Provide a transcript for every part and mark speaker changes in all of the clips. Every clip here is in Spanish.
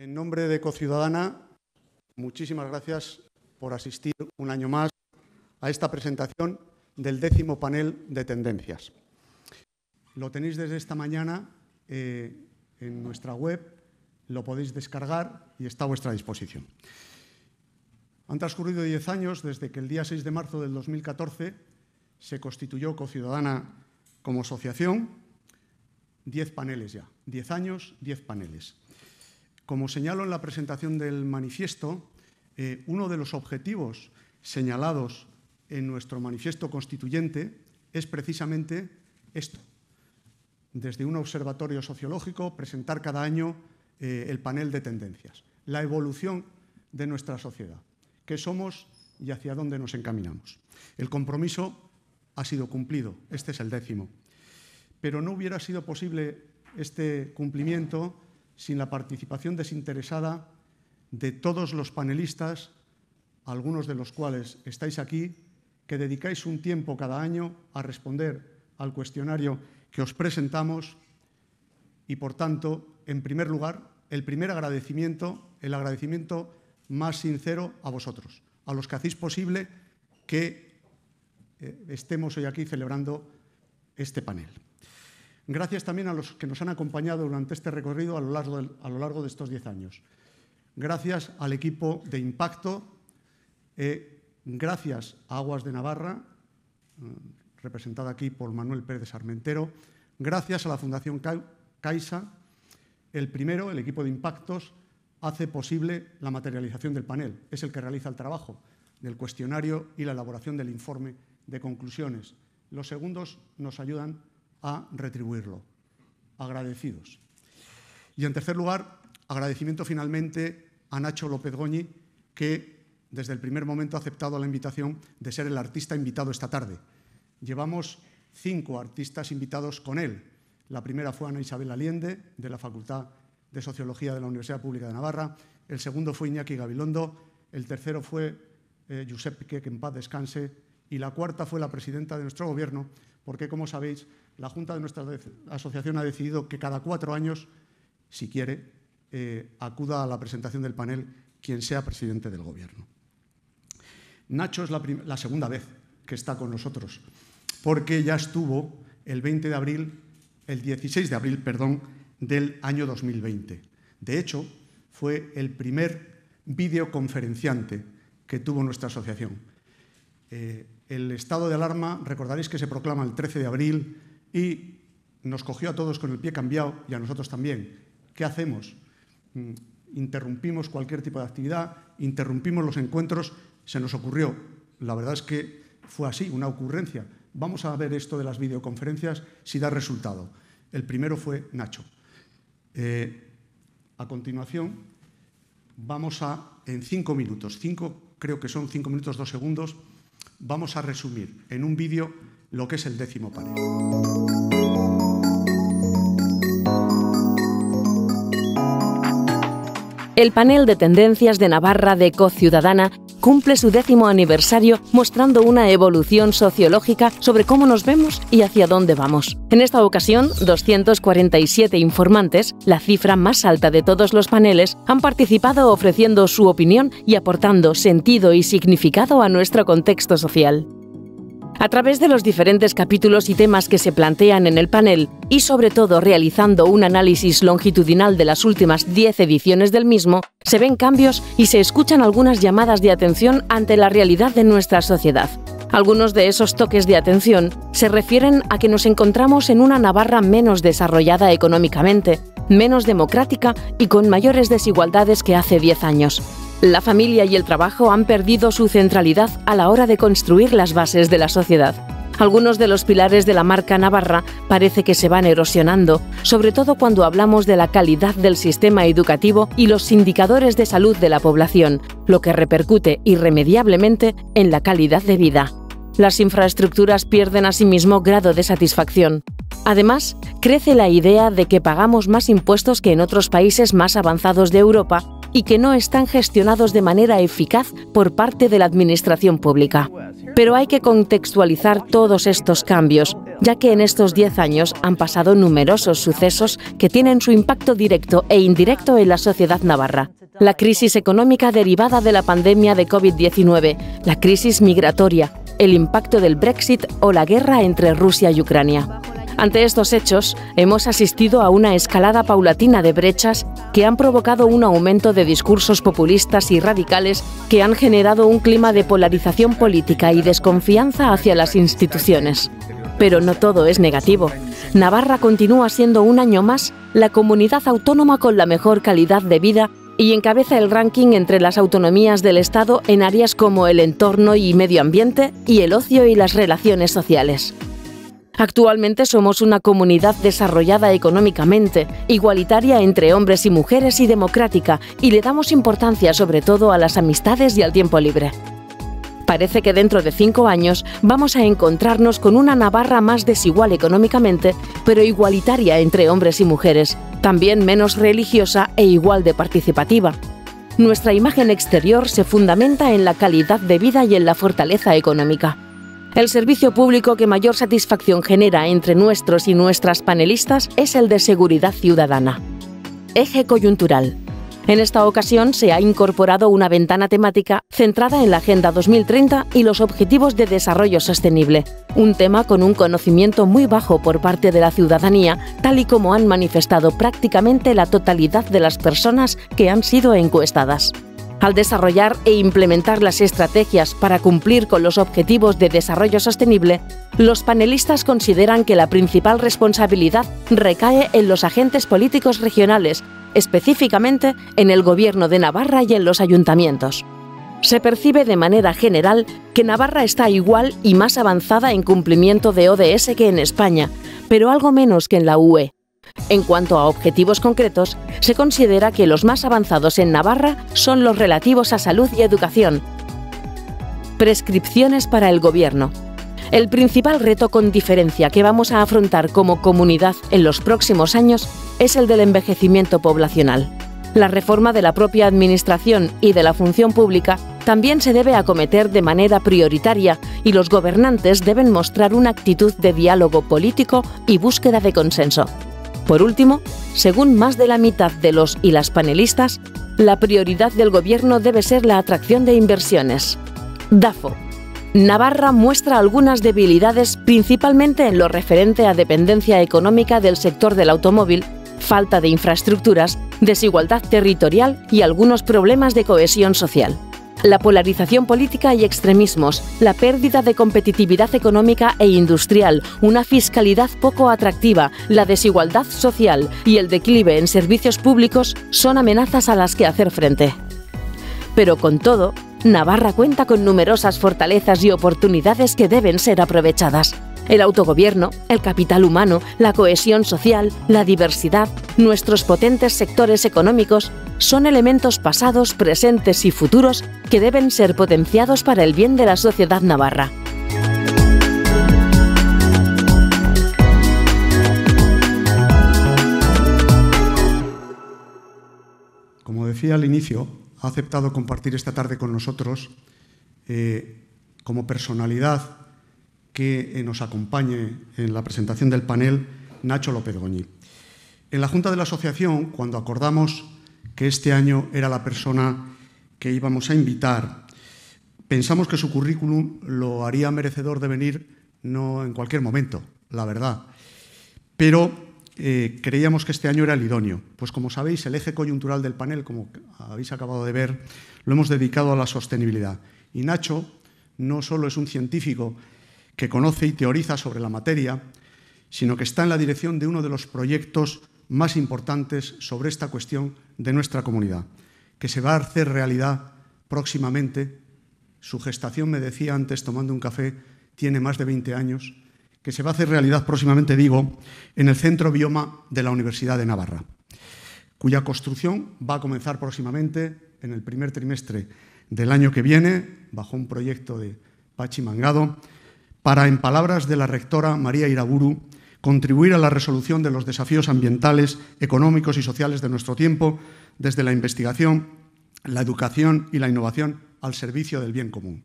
Speaker 1: En nombre de Cociudadana, muchísimas gracias por asistir un año más a esta presentación del décimo panel de tendencias. Lo tenéis desde esta mañana eh, en nuestra web, lo podéis descargar y está a vuestra disposición. Han transcurrido diez años desde que el día 6 de marzo del 2014 se constituyó Cociudadana como asociación, Diez paneles ya, diez años, diez paneles. Como señalo en la presentación del manifiesto, eh, uno de los objetivos señalados en nuestro manifiesto constituyente es precisamente esto. Desde un observatorio sociológico, presentar cada año eh, el panel de tendencias, la evolución de nuestra sociedad, qué somos y hacia dónde nos encaminamos. El compromiso ha sido cumplido, este es el décimo, pero no hubiera sido posible este cumplimiento sin la participación desinteresada de todos los panelistas, algunos de los cuales estáis aquí, que dedicáis un tiempo cada año a responder al cuestionario que os presentamos y, por tanto, en primer lugar, el primer agradecimiento, el agradecimiento más sincero a vosotros, a los que hacéis posible que eh, estemos hoy aquí celebrando este panel. Gracias también a los que nos han acompañado durante este recorrido a lo largo, de estos diez años. Gracias al equipo de impacto, eh, gracias a Aguas de Navarra, mm, representada aquí por Manuel Pérez Sarmentero, gracias a la Fundación Caixa, el primero, el equipo de impactos, hace posible la materialización del panel. Es el que realiza el trabajo del cuestionario y la elaboración del informe de conclusiones. Los segundos nos ayudan a retribuirlo. Agradecidos. Y en tercer lugar, agradecimiento finalmente a Nacho López Goñi, que desde el primer momento ha aceptado la invitación de ser el artista invitado esta tarde. Llevamos cinco artistas invitados con él. La primera fue Ana Isabel Allende, de la Facultad de Sociología de la Universidad Pública de Navarra. El segundo fue Iñaki Gabilondo. El tercero fue eh, Josep que que en paz descanse. Y la cuarta fue la presidenta de nuestro gobierno, porque, como sabéis, la Junta de nuestra asociación ha decidido que cada cuatro años, si quiere, eh, acuda a la presentación del panel quien sea presidente del Gobierno. Nacho es la, segunda vez que está con nosotros, porque ya estuvo el 20 de abril, el 16 de abril, perdón, del año 2020. De hecho, fue el primer videoconferenciante que tuvo nuestra asociación. Eh, el estado de alarma, recordaréis que se proclama el 13 de abril y nos cogió a todos con el pie cambiado y a nosotros también. ¿Qué hacemos? Mm, interrumpimos cualquier tipo de actividad, interrumpimos los encuentros, se nos ocurrió, la verdad es que fue así, una ocurrencia. Vamos a ver esto de las videoconferencias si da resultado. El primero fue Nacho. Eh, a continuación, vamos a, en cinco minutos, cinco, creo que son cinco minutos, dos segundos, vamos a resumir en un vídeo lo que es el décimo panel.
Speaker 2: El panel de tendencias de Navarra de Ciudadana cumple su décimo aniversario mostrando una evolución sociológica sobre cómo nos vemos y hacia dónde vamos. En esta ocasión, 247 informantes, la cifra más alta de todos los paneles, han participado ofreciendo su opinión y aportando sentido y significado a nuestro contexto social a través de los diferentes capítulos y temas que se plantean en el panel y sobre todo realizando un análisis longitudinal de las últimas 10 ediciones del mismo, se ven cambios y se escuchan algunas llamadas de atención ante la realidad de nuestra sociedad. Algunos de esos toques de atención se refieren a que nos encontramos en una Navarra menos desarrollada económicamente, menos democrática y con mayores desigualdades que hace 10 años. La familia y el trabajo han perdido su centralidad a la hora de construir las bases de la sociedad. Algunos de los pilares de la marca Navarra parece que se van erosionando, sobre todo cuando hablamos de la calidad del sistema educativo y los indicadores de salud de la población, lo que repercute irremediablemente en la calidad de vida. Las infraestructuras pierden asimismo grado de satisfacción. Además, crece la idea de que pagamos más impuestos que en otros países más avanzados de Europa y que no están gestionados de manera eficaz por parte de la Administración Pública. Pero hay que contextualizar todos estos cambios, ya que en estos 10 años han pasado numerosos sucesos que tienen su impacto directo e indirecto en la sociedad navarra. La crisis económica derivada de la pandemia de COVID-19, la crisis migratoria, el impacto del Brexit o la guerra entre Rusia y Ucrania. Ante estos hechos, hemos asistido a una escalada paulatina de brechas que han provocado un aumento de discursos populistas y radicales que han generado un clima de polarización política y desconfianza hacia las instituciones. Pero no todo es negativo. Navarra continúa siendo un año más la comunidad autónoma con la mejor calidad de vida y encabeza el ranking entre las autonomías del Estado en áreas como el entorno y medio ambiente y el ocio y las relaciones sociales. Actualmente somos una comunidad desarrollada económicamente, igualitaria entre hombres y mujeres y democrática, y le damos importancia sobre todo a las amistades y al tiempo libre. Parece que dentro de cinco años vamos a encontrarnos con una Navarra más desigual económicamente, pero igualitaria entre hombres y mujeres, también menos religiosa e igual de participativa. Nuestra imagen exterior se fundamenta en la calidad de vida y en la fortaleza económica. El servicio público que mayor satisfacción genera entre nuestros y nuestras panelistas es el de seguridad ciudadana. Eje coyuntural. En esta ocasión se ha incorporado una ventana temática centrada en la Agenda 2030 y los Objetivos de Desarrollo Sostenible, un tema con un conocimiento muy bajo por parte de la ciudadanía, tal y como han manifestado prácticamente la totalidad de las personas que han sido encuestadas al desarrollar e implementar las estrategias para cumplir con los objetivos de desarrollo sostenible, los panelistas consideran que la principal responsabilidad recae en los agentes políticos regionales, específicamente en el Gobierno de Navarra y en los ayuntamientos. Se percibe de manera general que Navarra está igual y más avanzada en cumplimiento de ODS que en España, pero algo menos que en la UE. En cuanto a objetivos concretos, se considera que los más avanzados en Navarra son los relativos a salud y educación. Prescripciones para el Gobierno. El principal reto con diferencia que vamos a afrontar como comunidad en los próximos años es el del envejecimiento poblacional. La reforma de la propia administración y de la función pública también se debe acometer de manera prioritaria y los gobernantes deben mostrar una actitud de diálogo político y búsqueda de consenso. Por último, según más de la mitad de los y las panelistas, la prioridad del Gobierno debe ser la atracción de inversiones. DAFO. Navarra muestra algunas debilidades principalmente en lo referente a dependencia económica del sector del automóvil, falta de infraestructuras, desigualdad territorial y algunos problemas de cohesión social la polarización política y extremismos, la pérdida de competitividad económica e industrial, una fiscalidad poco atractiva, la desigualdad social y el declive en servicios públicos son amenazas a las que hacer frente. Pero con todo, Navarra cuenta con numerosas fortalezas y oportunidades que deben ser aprovechadas el autogobierno, el capital humano, la cohesión social, la diversidad, nuestros potentes sectores económicos, son elementos pasados, presentes y futuros que deben ser potenciados para el bien de la sociedad navarra.
Speaker 1: Como decía al inicio, ha aceptado compartir esta tarde con nosotros eh, como personalidad que eh, nos acompañe en la presentación del panel Nacho López Goñi. En la Junta de la Asociación, cuando acordamos que este año era la persona que íbamos a invitar, pensamos que su currículum lo haría merecedor de venir no en cualquier momento, la verdad. Pero eh, creíamos que este año era el idóneo. Pues como sabéis, el eje coyuntural del panel, como habéis acabado de ver, lo hemos dedicado a la sostenibilidad. Y Nacho no solo es un científico, que conoce y teoriza sobre la materia, sino que está en la dirección de uno de los proyectos más importantes sobre esta cuestión de nuestra comunidad, que se va a hacer realidad próximamente. Su gestación, me decía antes, tomando un café, tiene más de 20 años, que se va a hacer realidad próximamente, digo, en el Centro Bioma de la Universidad de Navarra, cuya construcción va a comenzar próximamente en el primer trimestre del año que viene, bajo un proyecto de Pachi Mangado, para, en palabras de la rectora María Iraburu, contribuir a la resolución de los desafíos ambientales, económicos y sociales de nuestro tiempo, desde la investigación, la educación y la innovación al servicio del bien común.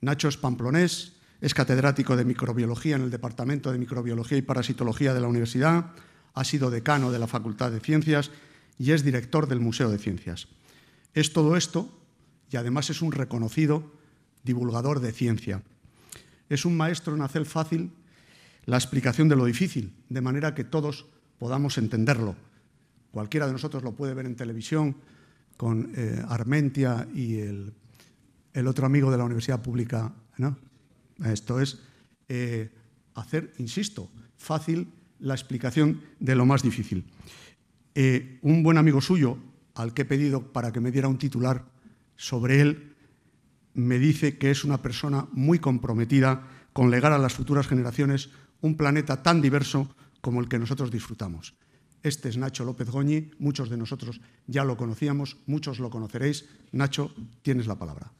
Speaker 1: Nacho es pamplonés, es catedrático de microbiología en el Departamento de Microbiología y Parasitología de la Universidad, ha sido decano de la Facultad de Ciencias y es director del Museo de Ciencias. Es todo esto y además es un reconocido divulgador de ciencia es un maestro en hacer fácil la explicación de lo difícil, de manera que todos podamos entenderlo. Cualquiera de nosotros lo puede ver en televisión con eh, Armentia y el, otro amigo de la Universidad Pública. Esto es eh, hacer, insisto, fácil la explicación de lo más difícil. Eh, un buen amigo suyo, al que he pedido para que me diera un titular sobre él, me dice que es una persona muy comprometida con legar a las futuras generaciones un planeta tan diverso como el que nosotros disfrutamos. Este es Nacho López Goñi, muchos de nosotros ya lo conocíamos, muchos lo conoceréis. Nacho,
Speaker 3: tienes la palabra.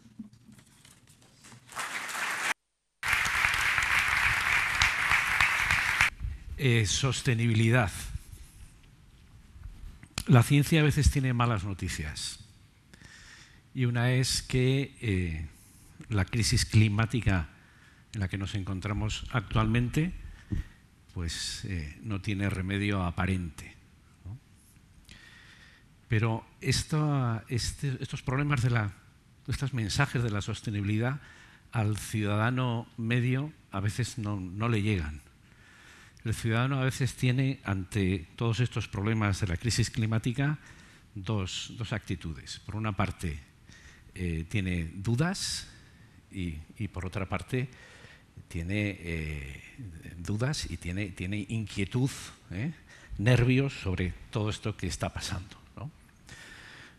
Speaker 3: Eh, sostenibilidad. La ciencia a veces tiene malas noticias y una es que eh, la crisis climática en la que nos encontramos actualmente pues eh, no tiene remedio aparente. Pero este, estos problemas de estos mensajes de la sostenibilidad al ciudadano medio a veces no, le llegan. El ciudadano a veces tiene ante todos estos problemas de la crisis climática dos actitudes. Por una parte, eh, tiene dudas y, por otra parte tiene eh, dudas y tiene, inquietud, ¿eh? nervios sobre todo esto que está pasando.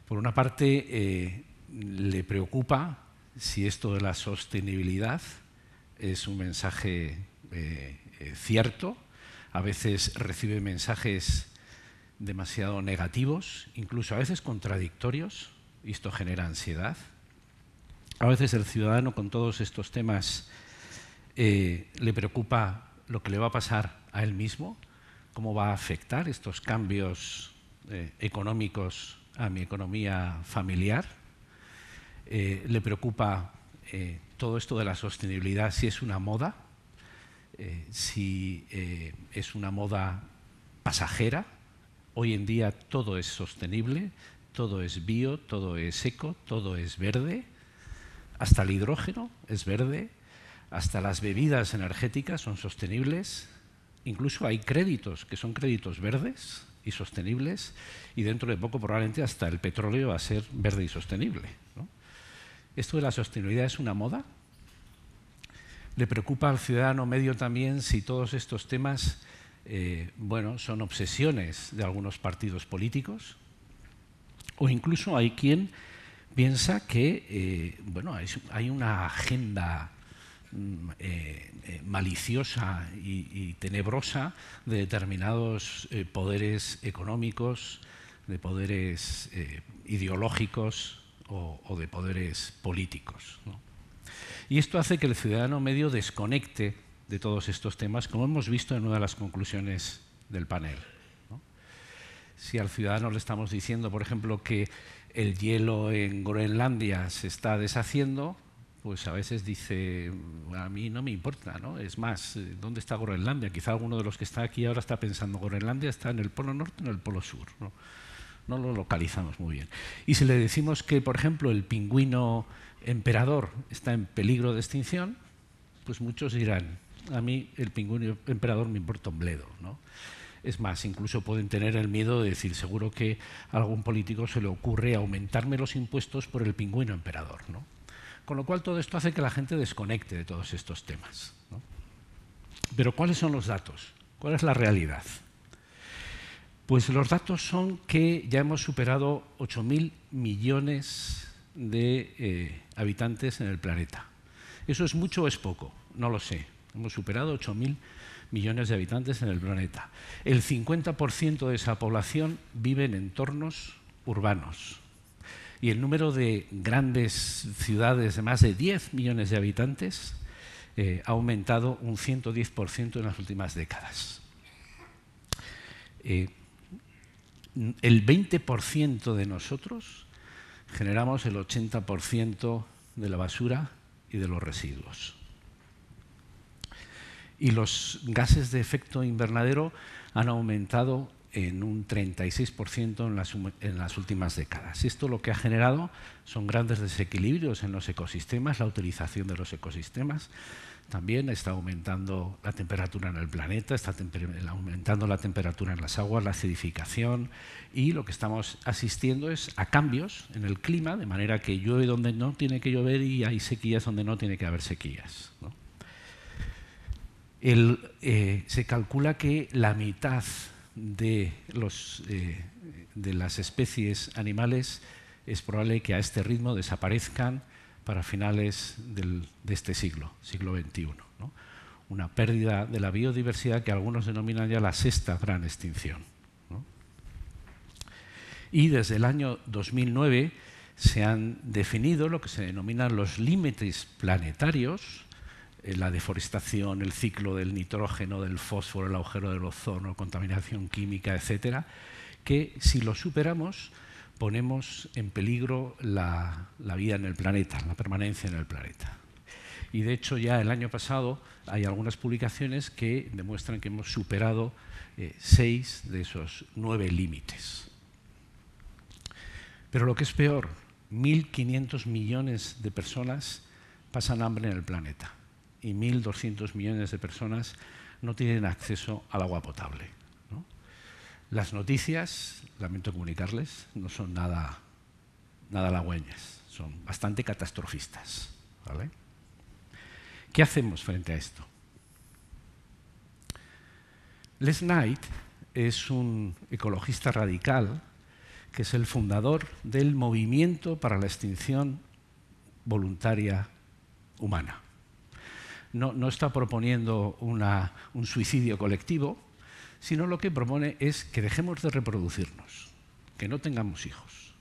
Speaker 3: Por una parte, le preocupa si esto de la sostenibilidad es un mensaje cierto, a veces recibe mensajes demasiado negativos, incluso a veces contradictorios, y esto genera ansiedad. A veces el ciudadano con todos estos temas eh, le preocupa lo que le va a pasar a él mismo, cómo va a afectar estos cambios eh, económicos a mi economía familiar. Eh, le preocupa todo esto de la sostenibilidad, si es una moda, si es una moda pasajera. Hoy en día todo es sostenible, todo es bio, todo es eco, todo es verde, hasta el hidrógeno es verde, hasta las bebidas energéticas son sostenibles, incluso hay créditos que son créditos verdes y sostenibles, y dentro de poco probablemente hasta el petróleo va a ser verde y sostenible. ¿Esto de la sostenibilidad es una moda? ¿Le preocupa al ciudadano medio también si todos estos temas eh, bueno, son obsesiones de algunos partidos políticos? O incluso hay quien piensa que eh, hay una agenda mm, eh, eh, maliciosa y, tenebrosa de determinados poderes económicos, de poderes ideológicos o, de poderes políticos. Y esto hace que el ciudadano medio desconecte de todos estos temas, como hemos visto en una de las conclusiones del panel si al ciudadano le estamos diciendo, por ejemplo, que el hielo en Groenlandia se está deshaciendo, pues a veces dice, a mí no me importa, ¿no? Es más, eh, ¿dónde está Groenlandia? Quizá alguno de los que está aquí ahora está pensando, Groenlandia está en el polo norte o en el polo sur, ¿no? No lo localizamos muy bien. Y si le decimos que, por ejemplo, el pingüino emperador está en peligro de extinción, pues muchos dirán, a mí el pingüino emperador me importa un bledo, ¿no? Es más, incluso pueden tener el miedo de decir, seguro que a algún político se le ocurre aumentarme los impuestos por el pingüino emperador. Con lo cual todo esto hace que la gente desconecte de todos estos temas. Pero ¿cuáles son los datos? ¿Cuál es la realidad? Pues los datos son que ya hemos superado 8.000 millones de eh, habitantes en el planeta. ¿Eso es mucho o es poco? No lo sé. Hemos superado 8.000 millones de habitantes en el planeta. El 50% de esa población vive en entornos urbanos. Y el número de grandes ciudades de más de 10 millones de habitantes eh, ha aumentado un 110% en las últimas décadas. Eh, el 20% de nosotros generamos el 80% de la basura y de los residuos y los gases de efecto invernadero han aumentado en un 36% en las, en las, últimas décadas. Esto lo que ha generado son grandes desequilibrios en los ecosistemas, la utilización de los ecosistemas. También está aumentando la temperatura en el planeta, está aumentando la temperatura en las aguas, la acidificación y lo que estamos asistiendo es a cambios en el clima, de manera que llueve donde no tiene que llover y hay sequías donde no tiene que haber sequías. Eh, se calcula que la mitad eh, de, las especies animales es probable que a este ritmo desaparezcan para finales de este siglo, siglo XXI. Una pérdida de la biodiversidad que algunos denominan ya la sexta gran extinción. Y desde el año 2009 se han definido lo que se denominan los límites planetarios eh, la deforestación, el ciclo del nitrógeno, del fósforo, el agujero del ozono, contaminación química, etcétera, que si lo superamos ponemos en peligro la, vida en el planeta, la permanencia en el planeta. Y de hecho ya el año pasado hay algunas publicaciones que demuestran que hemos superado eh, seis de esos nueve límites. Pero lo que es peor, 1.500 millones de personas pasan hambre en el planeta y 1.200 millones de personas no tienen acceso al agua potable. Las noticias, lamento comunicarles, no son nada, nada halagüeñas, son bastante catastrofistas. ¿Qué hacemos frente a esto? Les Knight es un ecologista radical que es el fundador del movimiento para la extinción voluntaria humana no, está proponiendo un suicidio colectivo, sino lo que propone es que dejemos de reproducirnos, que no tengamos hijos.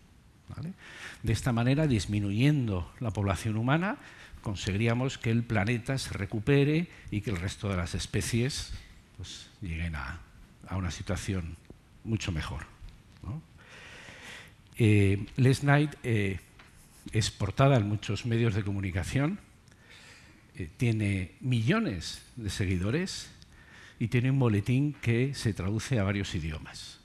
Speaker 3: De esta manera, disminuyendo la población humana, conseguiríamos que el planeta se recupere y que el resto de las especies pues, lleguen a, una situación mucho mejor. Eh, Les Knight eh, es portada en muchos medios de comunicación eh, tiene millones de seguidores y tiene un boletín que se traduce a varios idiomas.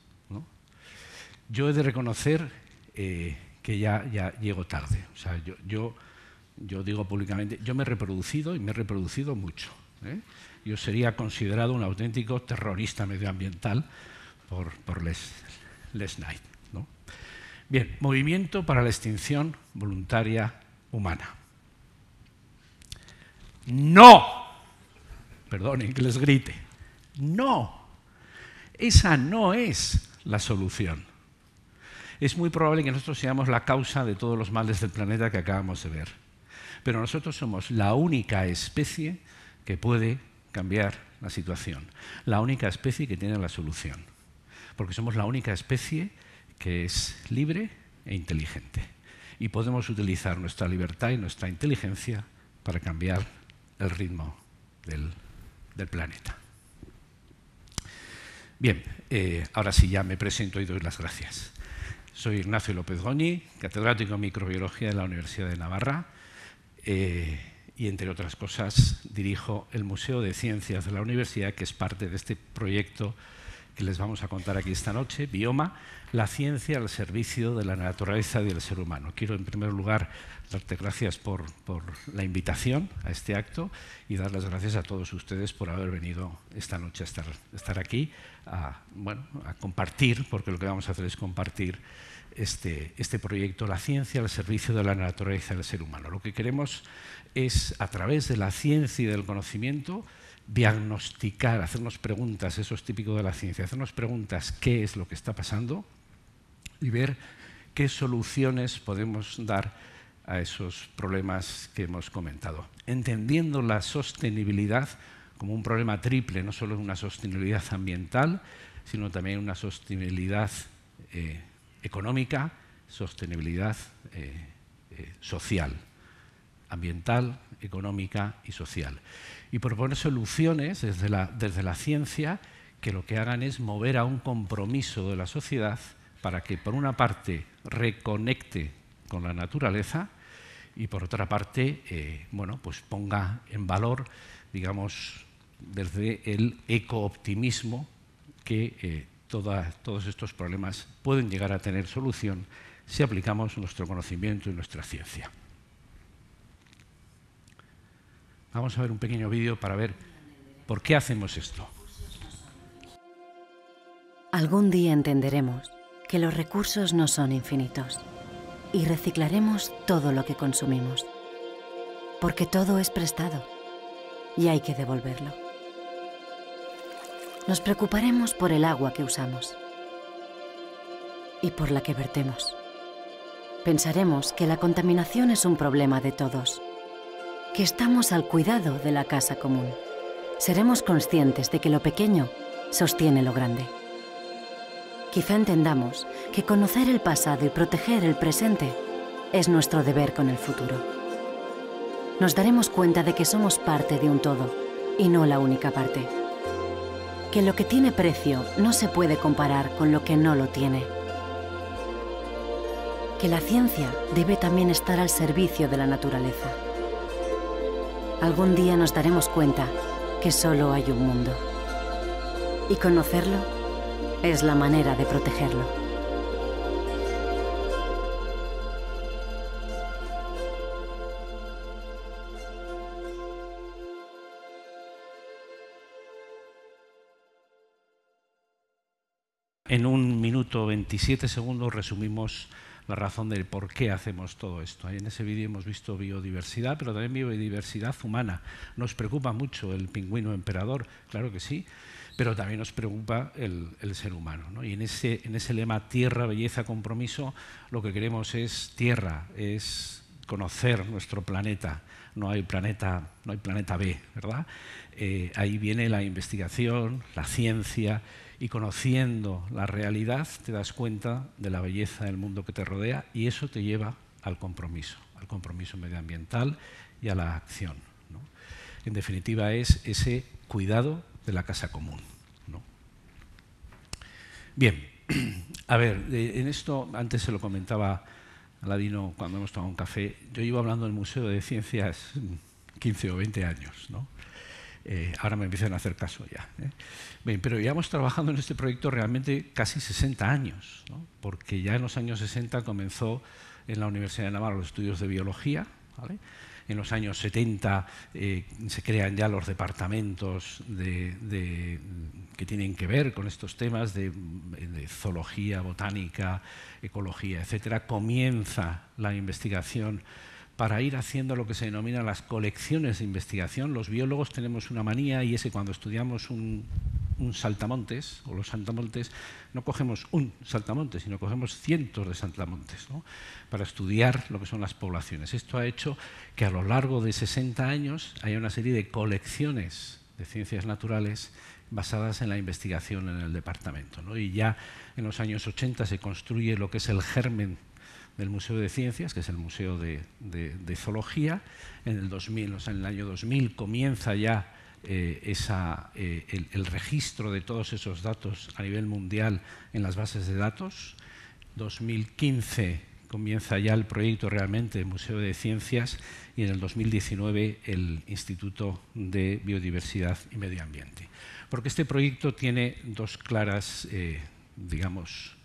Speaker 3: Yo he de reconocer eh, que ya, llego tarde. sea, yo, digo públicamente, yo me he reproducido y me he reproducido mucho. ¿eh? Yo sería considerado un auténtico terrorista medioambiental por, Les, Knight. Bien, movimiento para la extinción voluntaria humana no. Perdonen que les grite. No. Esa no es la solución. Es muy probable que nosotros seamos la causa de todos los males del planeta que acabamos de ver. Pero nosotros somos la única especie que puede cambiar la situación. La única especie que tiene la solución. Porque somos la única especie que es libre e inteligente. Y podemos utilizar nuestra libertad y nuestra inteligencia para cambiar el ritmo del, planeta. Bien, eh, ahora sí ya me presento y doy las gracias. Soy Ignacio López Goñi, catedrático de microbiología de la Universidad de Navarra eh, y, entre otras cosas, dirijo el Museo de Ciencias de la Universidad, que es parte de este proyecto que les vamos a contar aquí esta noche, Bioma, la ciencia al servicio de la naturaleza y del ser humano. Quiero en primer lugar darte gracias por, la invitación a este acto y dar las gracias a todos ustedes por haber venido esta noche a estar, aquí, a, compartir, porque lo que vamos a hacer es compartir este, este, proyecto, la ciencia al servicio de la naturaleza y del ser humano. Lo que queremos es, a través de la ciencia y del conocimiento, diagnosticar, hacernos preguntas, eso es típico de la ciencia, hacernos preguntas qué es lo que está pasando y ver qué soluciones podemos dar a esos problemas que hemos comentado, entendiendo la sostenibilidad como un problema triple, no solo una sostenibilidad ambiental, sino también una sostenibilidad eh, económica, sostenibilidad eh, eh, social, ambiental, económica y social y proponer soluciones desde la, ciencia que lo que hagan es mover a un compromiso de la sociedad para que, por una parte, reconecte con la naturaleza y, por otra parte, eh, bueno, pues ponga en valor, digamos, desde el ecooptimismo que eh, todos estos problemas pueden llegar a tener solución si aplicamos nuestro conocimiento y nuestra ciencia. Vamos a ver un pequeño vídeo para ver por qué hacemos esto.
Speaker 4: Algún día entenderemos que los recursos no son infinitos y reciclaremos todo lo que consumimos, porque todo es prestado y hay que devolverlo. Nos preocuparemos por el agua que usamos y por la que vertemos. Pensaremos que la contaminación es un problema de todos que estamos al cuidado de la casa común. Seremos conscientes de que lo pequeño sostiene lo grande. Quizá entendamos que conocer el pasado y proteger el presente es nuestro deber con el futuro. Nos daremos cuenta de que somos parte de un todo y no la única parte. Que lo que tiene precio no se puede comparar con lo que no lo tiene. Que la ciencia debe también estar al servicio de la naturaleza algún día nos daremos cuenta que solo hay un mundo. Y conocerlo es la manera de protegerlo.
Speaker 3: En un minuto 27 segundos resumimos la razón del por qué hacemos todo esto. En ese vídeo hemos visto biodiversidad, pero también biodiversidad humana. Nos preocupa mucho el pingüino emperador, claro que sí, pero también nos preocupa el, ser humano. Y en ese, en ese lema tierra, belleza, compromiso, lo que queremos es tierra, es conocer nuestro planeta. No hay planeta, no hay planeta B, ¿verdad? Eh, ahí viene la investigación, la ciencia, y conociendo la realidad te das cuenta de la belleza del mundo que te rodea y eso te lleva al compromiso, al compromiso medioambiental y a la acción. ¿no? En definitiva es ese cuidado de la casa común. ¿no? Bien, a ver, eh, en esto antes se lo comentaba a cuando hemos tomado un café, yo llevo hablando del Museo de Ciencias 15 o 20 años. ¿no? Eh, ahora me empiezan a hacer caso ya. ¿eh? Pero ya pero llevamos trabajando en este proyecto realmente casi 60 años, porque ya en los años 60 comenzó en la Universidad de Navarra los estudios de biología. En los años 70 eh, se crean ya los departamentos que tienen que ver con estos temas de, zoología, botánica, ecología, etc. Comienza la investigación para ir haciendo lo que se denomina las colecciones de investigación. Los biólogos tenemos una manía y es que cuando estudiamos un, saltamontes o los saltamontes, no cogemos un saltamontes, sino cogemos cientos de saltamontes para estudiar lo que son las poblaciones. Esto ha hecho que a lo largo de 60 años haya una serie de colecciones de ciencias naturales basadas en la investigación en el departamento. Y ya en los años 80 se construye lo que es el germen del Museo de Ciencias, que es el Museo de, Zoología. En el, 2000, o en el año 2000 comienza ya eh, eh, el, registro de todos esos datos a nivel mundial en las bases de datos. 2015 comienza ya el proyecto realmente del Museo de Ciencias y en el 2019 el Instituto de Biodiversidad y Medio Ambiente. Porque este proyecto tiene dos claras, eh, digamos,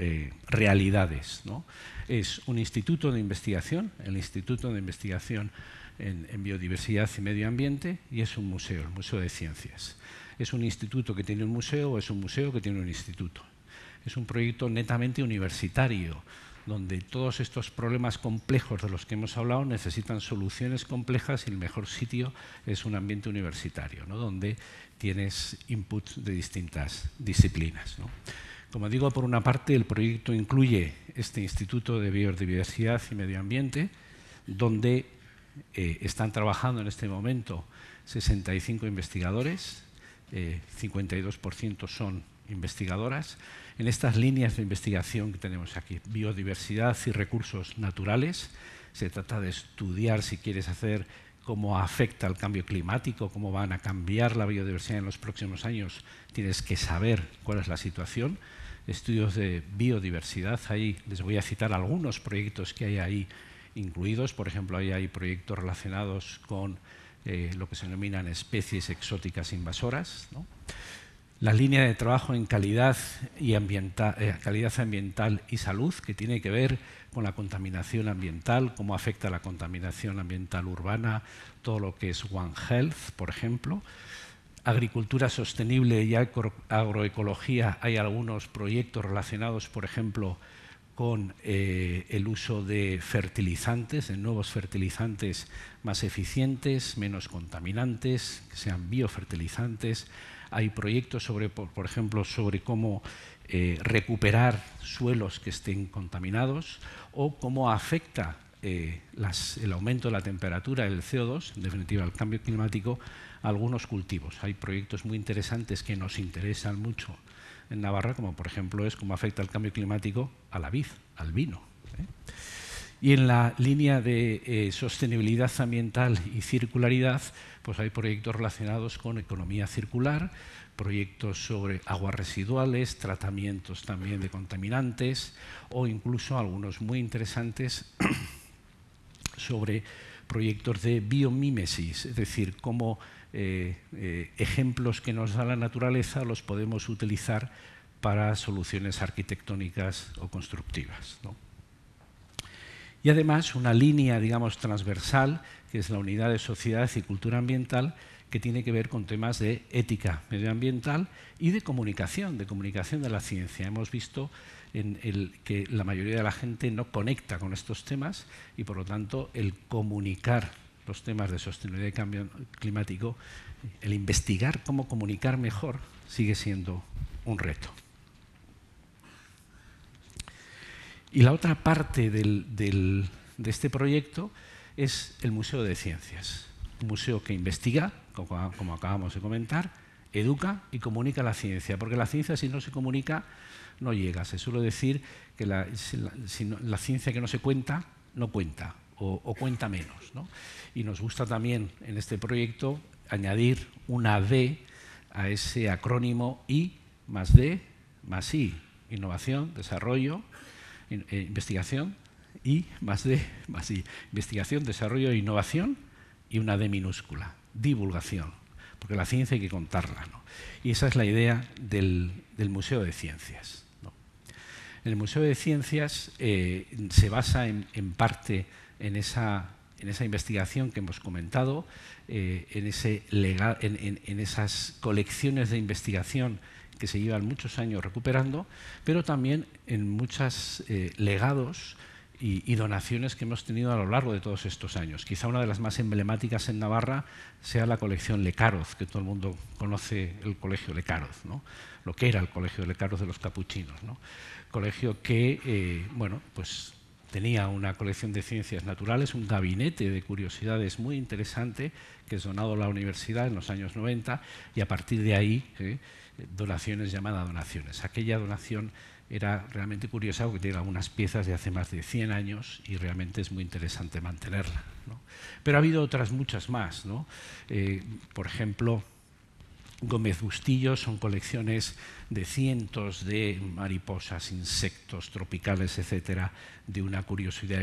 Speaker 3: eh, realidades. ¿no? Es un instituto de investigación, el Instituto de Investigación en, Biodiversidad y Medio Ambiente, y es un museo, el Museo de Ciencias. ¿Es un instituto que tiene un museo o es un museo que tiene un instituto? Es un proyecto netamente universitario, donde todos estos problemas complejos de los que hemos hablado necesitan soluciones complejas y el mejor sitio es un ambiente universitario, ¿no? donde tienes inputs de distintas disciplinas. Como digo, por una parte, el proyecto incluye este Instituto de Biodiversidad y Medio Ambiente, donde eh, están trabajando en este momento 65 investigadores, 52% eh, son investigadoras, en estas líneas de investigación que tenemos aquí, biodiversidad y recursos naturales. Se trata de estudiar si quieres hacer cómo afecta el cambio climático, cómo van a cambiar la biodiversidad en los próximos años, tienes que saber cuál es la situación. Estudios de biodiversidad, ahí les voy a citar algunos proyectos que hay ahí incluidos. Por ejemplo, ahí hay proyectos relacionados con eh, lo que se denominan especies exóticas invasoras la línea de trabajo en calidad, y ambiental, eh, calidad ambiental y salud, que tiene que ver con la contaminación ambiental, cómo afecta la contaminación ambiental urbana, todo lo que es One Health, por ejemplo. Agricultura sostenible y agroecología, hay algunos proyectos relacionados, por ejemplo, con eh, el uso de fertilizantes, de nuevos fertilizantes más eficientes, menos contaminantes, que sean biofertilizantes, hay proyectos, sobre, por, ejemplo, sobre cómo eh, recuperar suelos que estén contaminados o cómo afecta eh, el aumento de la temperatura, el CO2, en definitiva el cambio climático, algunos cultivos. Hay proyectos muy interesantes que nos interesan mucho en Navarra, como por ejemplo es cómo afecta el cambio climático a la vid, al vino. ¿eh? Y en la línea de sostenibilidad ambiental y circularidad, pues hay proyectos relacionados con economía circular, proyectos sobre aguas residuales, tratamientos también de contaminantes o incluso algunos muy interesantes sobre proyectos de biomímesis, es decir, cómo eh, eh, ejemplos que nos da la naturaleza los podemos utilizar para soluciones arquitectónicas o constructivas. Y además una línea, digamos, transversal que es la unidad de sociedad y cultura ambiental, que tiene que ver con temas de ética medioambiental y de comunicación, de comunicación de la ciencia. Hemos visto que la mayoría de la gente no conecta con estos temas y por lo tanto el comunicar los temas de sostenibilidad y cambio climático, el investigar cómo comunicar mejor sigue siendo un reto. Y la otra parte de este proyecto es el Museo de Ciencias. Un museo que investiga, como acabamos de comentar, educa y comunica la ciencia, porque la ciencia si no se comunica no llega. Se suele decir que la, ciencia que no se cuenta no cuenta o, o cuenta menos. ¿no? Y nos gusta también en este proyecto añadir una D a ese acrónimo I más D más I, innovación, desarrollo, eh, investigación y más de más investigación, desarrollo e innovación y una D minúscula, divulgación, porque la ciencia hay que contarla. Y esa es la idea del, Museo de Ciencias. ¿no? El Museo de Ciencias eh, se basa en, parte en esa, en esa, investigación que hemos comentado, eh, en, ese legal, en esas colecciones de investigación que se llevan muchos años recuperando, pero también en muchos eh, legados y, donaciones que hemos tenido a lo largo de todos estos años. Quizá una de las más emblemáticas en Navarra sea la colección Lecaroz, que todo el mundo conoce el colegio Lecaroz, ¿no? lo que era el colegio Lecaroz de los capuchinos. Colegio que eh, bueno, pues tenía una colección de ciencias naturales, un gabinete de curiosidades muy interesante que es donado a la universidad en los años 90 y a partir de ahí eh, donaciones llamadas donaciones. Aquella donación era realmente curiosa porque tiene algunas piezas de hace más de 100 años y realmente es muy interesante mantenerla. Pero ha habido otras muchas más. ¿no? Eh, por ejemplo, Gómez Bustillo son colecciones de cientos de mariposas, insectos tropicales, etcétera, de una curiosidad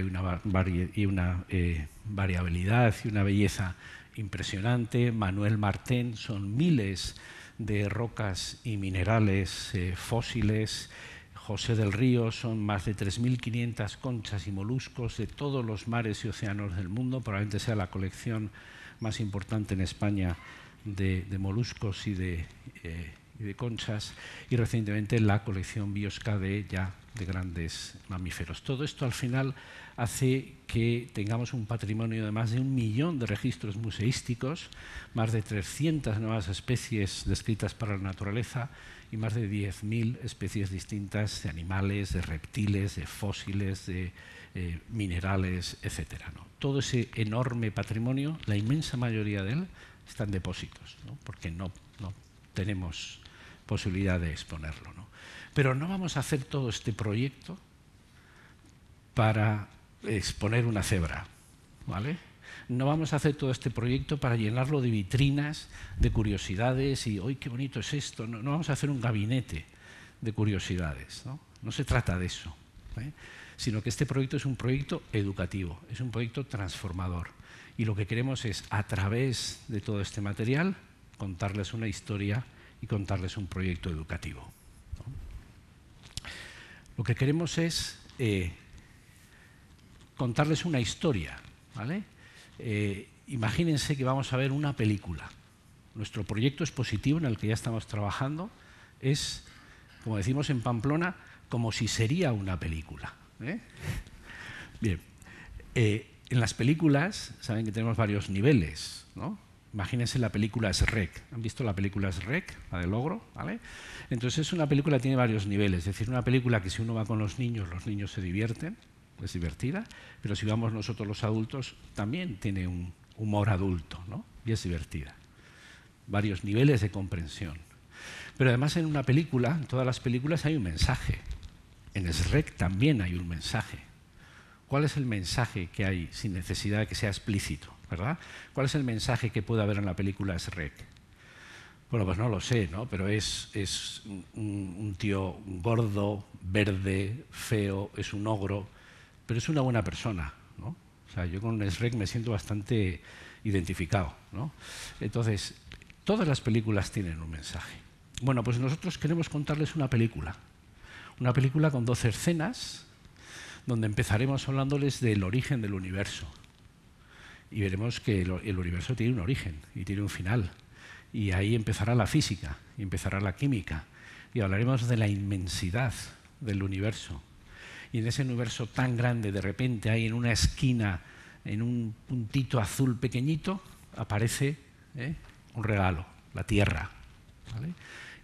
Speaker 3: y una, eh, variabilidad y una belleza impresionante. Manuel Martén son miles de rocas y minerales eh, fósiles José del Río son más de 3.500 conchas y moluscos de todos los mares y océanos del mundo, probablemente sea la colección más importante en España de, moluscos y de, eh, y de, conchas, y recientemente la colección biosca de ya de grandes mamíferos. Todo esto al final hace que tengamos un patrimonio de más de un millón de registros museísticos, más de 300 nuevas especies descritas para la naturaleza, y más de 10.000 especies distintas de animales, de reptiles, de fósiles, de eh, minerales, etc. Todo ese enorme patrimonio, la inmensa mayoría de él, está en depósitos, porque no, no, tenemos posibilidad de exponerlo. Pero no vamos a hacer todo este proyecto para exponer una cebra, ¿vale? no vamos a hacer todo este proyecto para llenarlo de vitrinas, de curiosidades y, hoy qué bonito es esto! No, vamos a hacer un gabinete de curiosidades, no, no se trata de eso, ¿eh? sino que este proyecto es un proyecto educativo, es un proyecto transformador. Y lo que queremos es, a través de todo este material, contarles una historia y contarles un proyecto educativo. Lo que queremos es eh, contarles una historia, ¿vale? Eh, imagínense que vamos a ver una película. Nuestro proyecto expositivo en el que ya estamos trabajando es, como decimos en Pamplona, como si sería una película. ¿eh? Bien, eh, en las películas saben que tenemos varios niveles. ¿no? Imagínense la película rec. ¿Han visto la película Shrek, la del Logro, ¿vale? Entonces, una película tiene varios niveles. Es decir, una película que si uno va con los niños, los niños se divierten es divertida, pero si vamos nosotros los adultos, también tiene un humor adulto, ¿no? Y es divertida. Varios niveles de comprensión. Pero además en una película, en todas las películas hay un mensaje. En SREC también hay un mensaje. ¿Cuál es el mensaje que hay sin necesidad de que sea explícito? ¿verdad? ¿Cuál es el mensaje que puede haber en la película SREC? Bueno, pues no lo sé, ¿no? Pero es, es un tío gordo, verde, feo, es un ogro, pero es una buena persona. ¿no? yo con Shrek me siento bastante identificado. ¿no? Entonces, todas las películas tienen un mensaje. Bueno, pues nosotros queremos contarles una película. Una película con 12 escenas, donde empezaremos hablándoles del origen del universo. Y veremos que el universo tiene un origen y tiene un final. Y ahí empezará la física, y empezará la química. Y hablaremos de la inmensidad del universo, y en ese universo tan grande de repente hay en una esquina, en un puntito azul pequeñito, aparece ¿eh? un regalo, la Tierra.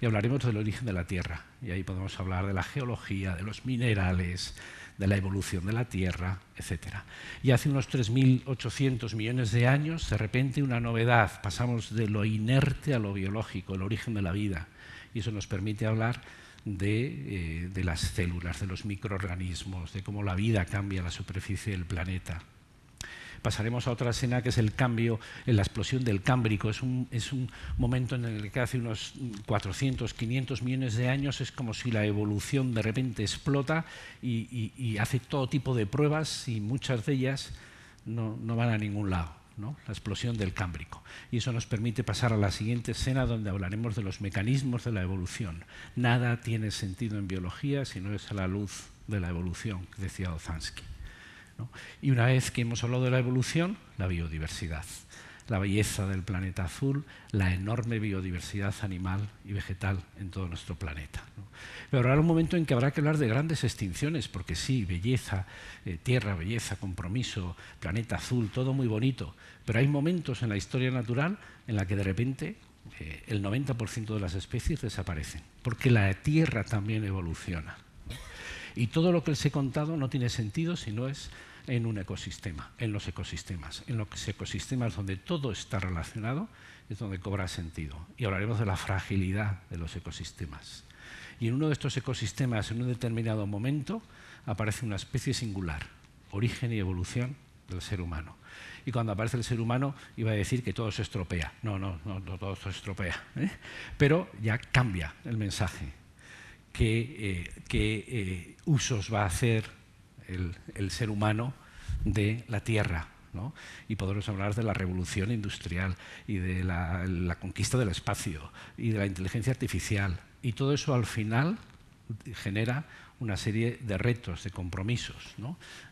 Speaker 3: Y hablaremos del origen de la Tierra. Y ahí podemos hablar de la geología, de los minerales, de la evolución de la Tierra, etc. Y hace unos 3.800 millones de años, de repente una novedad, pasamos de lo inerte a lo biológico, el origen de la vida. Y eso nos permite hablar eh, de, las células, de los microorganismos, de cómo la vida cambia la superficie del planeta. Pasaremos a otra escena que es el cambio, en la explosión del Cámbrico. Es un, momento en el que hace unos 400, 500 millones de años es como si la evolución de repente explota y, hace todo tipo de pruebas y muchas de ellas no van a ningún lado la explosión del Cámbrico. Y eso nos permite pasar a la siguiente escena donde hablaremos de los mecanismos de la evolución. Nada tiene sentido en biología si no es a la luz de la evolución, decía Ozansky. Y una vez que hemos hablado de la evolución, la biodiversidad la belleza del planeta azul, la enorme biodiversidad animal y vegetal en todo nuestro planeta. Pero habrá un momento en que habrá que hablar de grandes extinciones, porque sí, belleza, eh, tierra, belleza, compromiso, planeta azul, todo muy bonito, pero hay momentos en la historia natural en la que de repente eh, el 90% de las especies desaparecen, porque la tierra también evoluciona. Y todo lo que les he contado no tiene sentido si no es en un ecosistema, en los ecosistemas. En los ecosistemas donde todo está relacionado es donde cobra sentido. Y hablaremos de la fragilidad de los ecosistemas. Y en uno de estos ecosistemas, en un determinado momento, aparece una especie singular, origen y evolución del ser humano. Y cuando aparece el ser humano iba a decir que todo se estropea. No, no, no, todo se estropea. ¿eh? Pero ya cambia el mensaje. ¿Qué, eh, qué eh, usos va a hacer el, ser humano de la Tierra. Y podemos hablar de la revolución industrial y de la, conquista del espacio y de la inteligencia artificial. Y todo eso al final genera una serie de retos, de compromisos,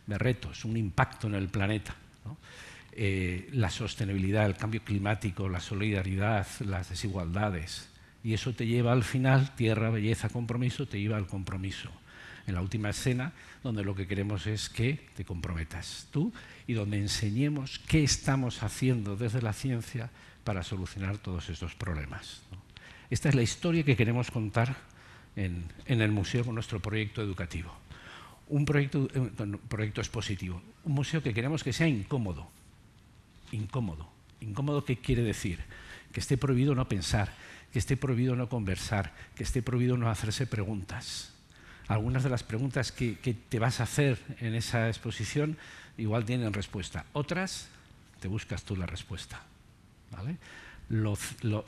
Speaker 3: de retos, un impacto en el planeta. Eh, la sostenibilidad, el cambio climático, la solidaridad, las desigualdades. Y eso te lleva al final, tierra, belleza, compromiso, te lleva al compromiso en la última escena, donde lo que queremos es que te comprometas tú y donde enseñemos qué estamos haciendo desde la ciencia para solucionar todos estos problemas. Esta es la historia que queremos contar en, el museo con nuestro proyecto educativo. Un eh, proyecto, expositivo, un museo que queremos que sea incómodo. Incómodo. ¿Incómodo qué quiere decir? Que esté prohibido no pensar, que esté prohibido no conversar, que esté prohibido no hacerse preguntas algunas de las preguntas que, te vas a hacer en esa exposición igual tienen respuesta. Otras, te buscas tú la respuesta. Lo,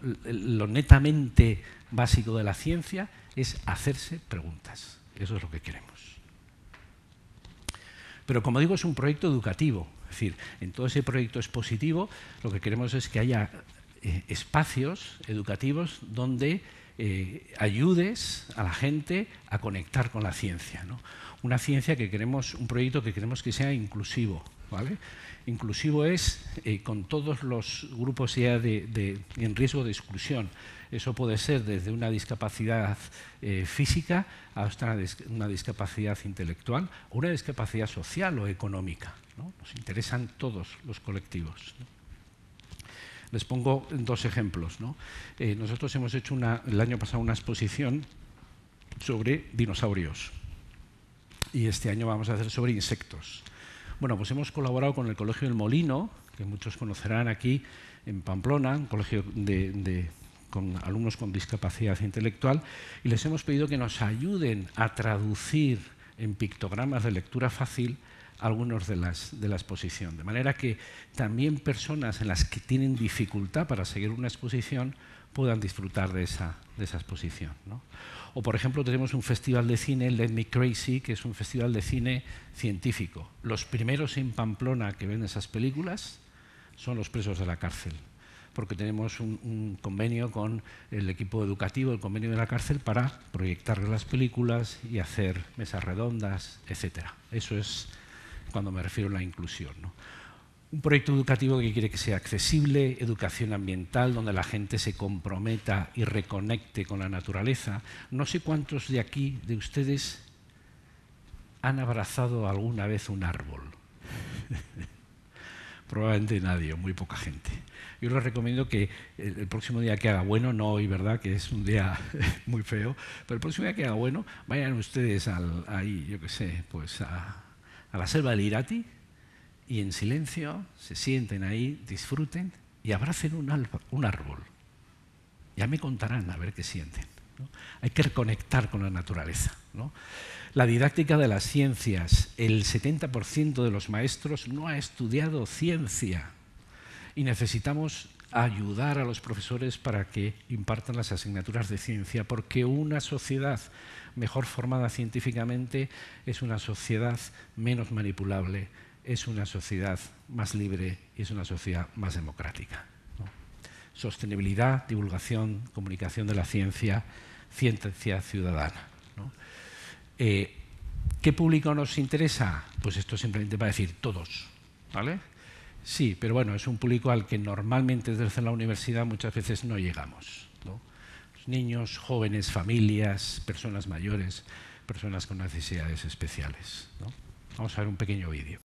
Speaker 3: netamente básico de la ciencia es hacerse preguntas. Eso es lo que queremos. Pero como digo, es un proyecto educativo. Es decir, en todo ese proyecto expositivo lo que queremos es que haya eh, espacios educativos donde eh, ayudes a la gente a conectar con la ciencia. Una ciencia que queremos, un proyecto que queremos que sea inclusivo. ¿vale? Inclusivo es eh, con todos los grupos ya en riesgo de exclusión. Eso puede ser desde una discapacidad eh, física hasta una, discapacidad intelectual o una discapacidad social o económica. Nos interesan todos los colectivos. Les pongo dos ejemplos. Eh, nosotros hemos hecho el año pasado una exposición sobre dinosaurios y este año vamos a hacer sobre insectos. Bueno, pues hemos colaborado con el Colegio del Molino, que muchos conocerán aquí en Pamplona, un colegio de, con alumnos con discapacidad intelectual, y les hemos pedido que nos ayuden a traducir en pictogramas de lectura fácil algunos de las, de la exposición. De manera que también personas en las que tienen dificultad para seguir una exposición puedan disfrutar de esa, de esa exposición. ¿no? O, por ejemplo, tenemos un festival de cine, Let Me Crazy, que es un festival de cine científico. Los primeros en Pamplona que ven esas películas son los presos de la cárcel porque tenemos un, un, convenio con el equipo educativo, el convenio de la cárcel, para proyectar las películas y hacer mesas redondas, etc. Eso es cuando me refiero a la inclusión. ¿no? Un proyecto educativo que quiere que sea accesible, educación ambiental, donde la gente se comprometa y reconecte con la naturaleza. No sé cuántos de aquí, de ustedes, han abrazado alguna vez un árbol. Probablemente nadie, muy poca gente. Yo les recomiendo que el próximo día que haga bueno, no hoy, ¿verdad? Que es un día muy feo, pero el próximo día que haga bueno, vayan ustedes al, ahí, yo qué sé, pues a, a la selva del Irati y en silencio se sienten ahí, disfruten y abracen un, árbol. Ya me contarán a ver qué sienten. Hay que reconectar con la naturaleza. La didáctica de las ciencias. El 70% de los maestros no ha estudiado ciencia y necesitamos ayudar a los profesores para que impartan las asignaturas de ciencia, porque una sociedad mejor formada científicamente, es una sociedad menos manipulable, es una sociedad más libre y es una sociedad más democrática. Sostenibilidad, divulgación, comunicación de la ciencia, ciencia ciudadana. Eh, ¿Qué público nos interesa? Pues esto simplemente va a decir todos. ¿vale? Sí, pero bueno, es un público al que normalmente desde la universidad muchas veces no llegamos niños, jóvenes, familias, personas mayores, personas con necesidades especiales. Vamos a ver un pequeño vídeo.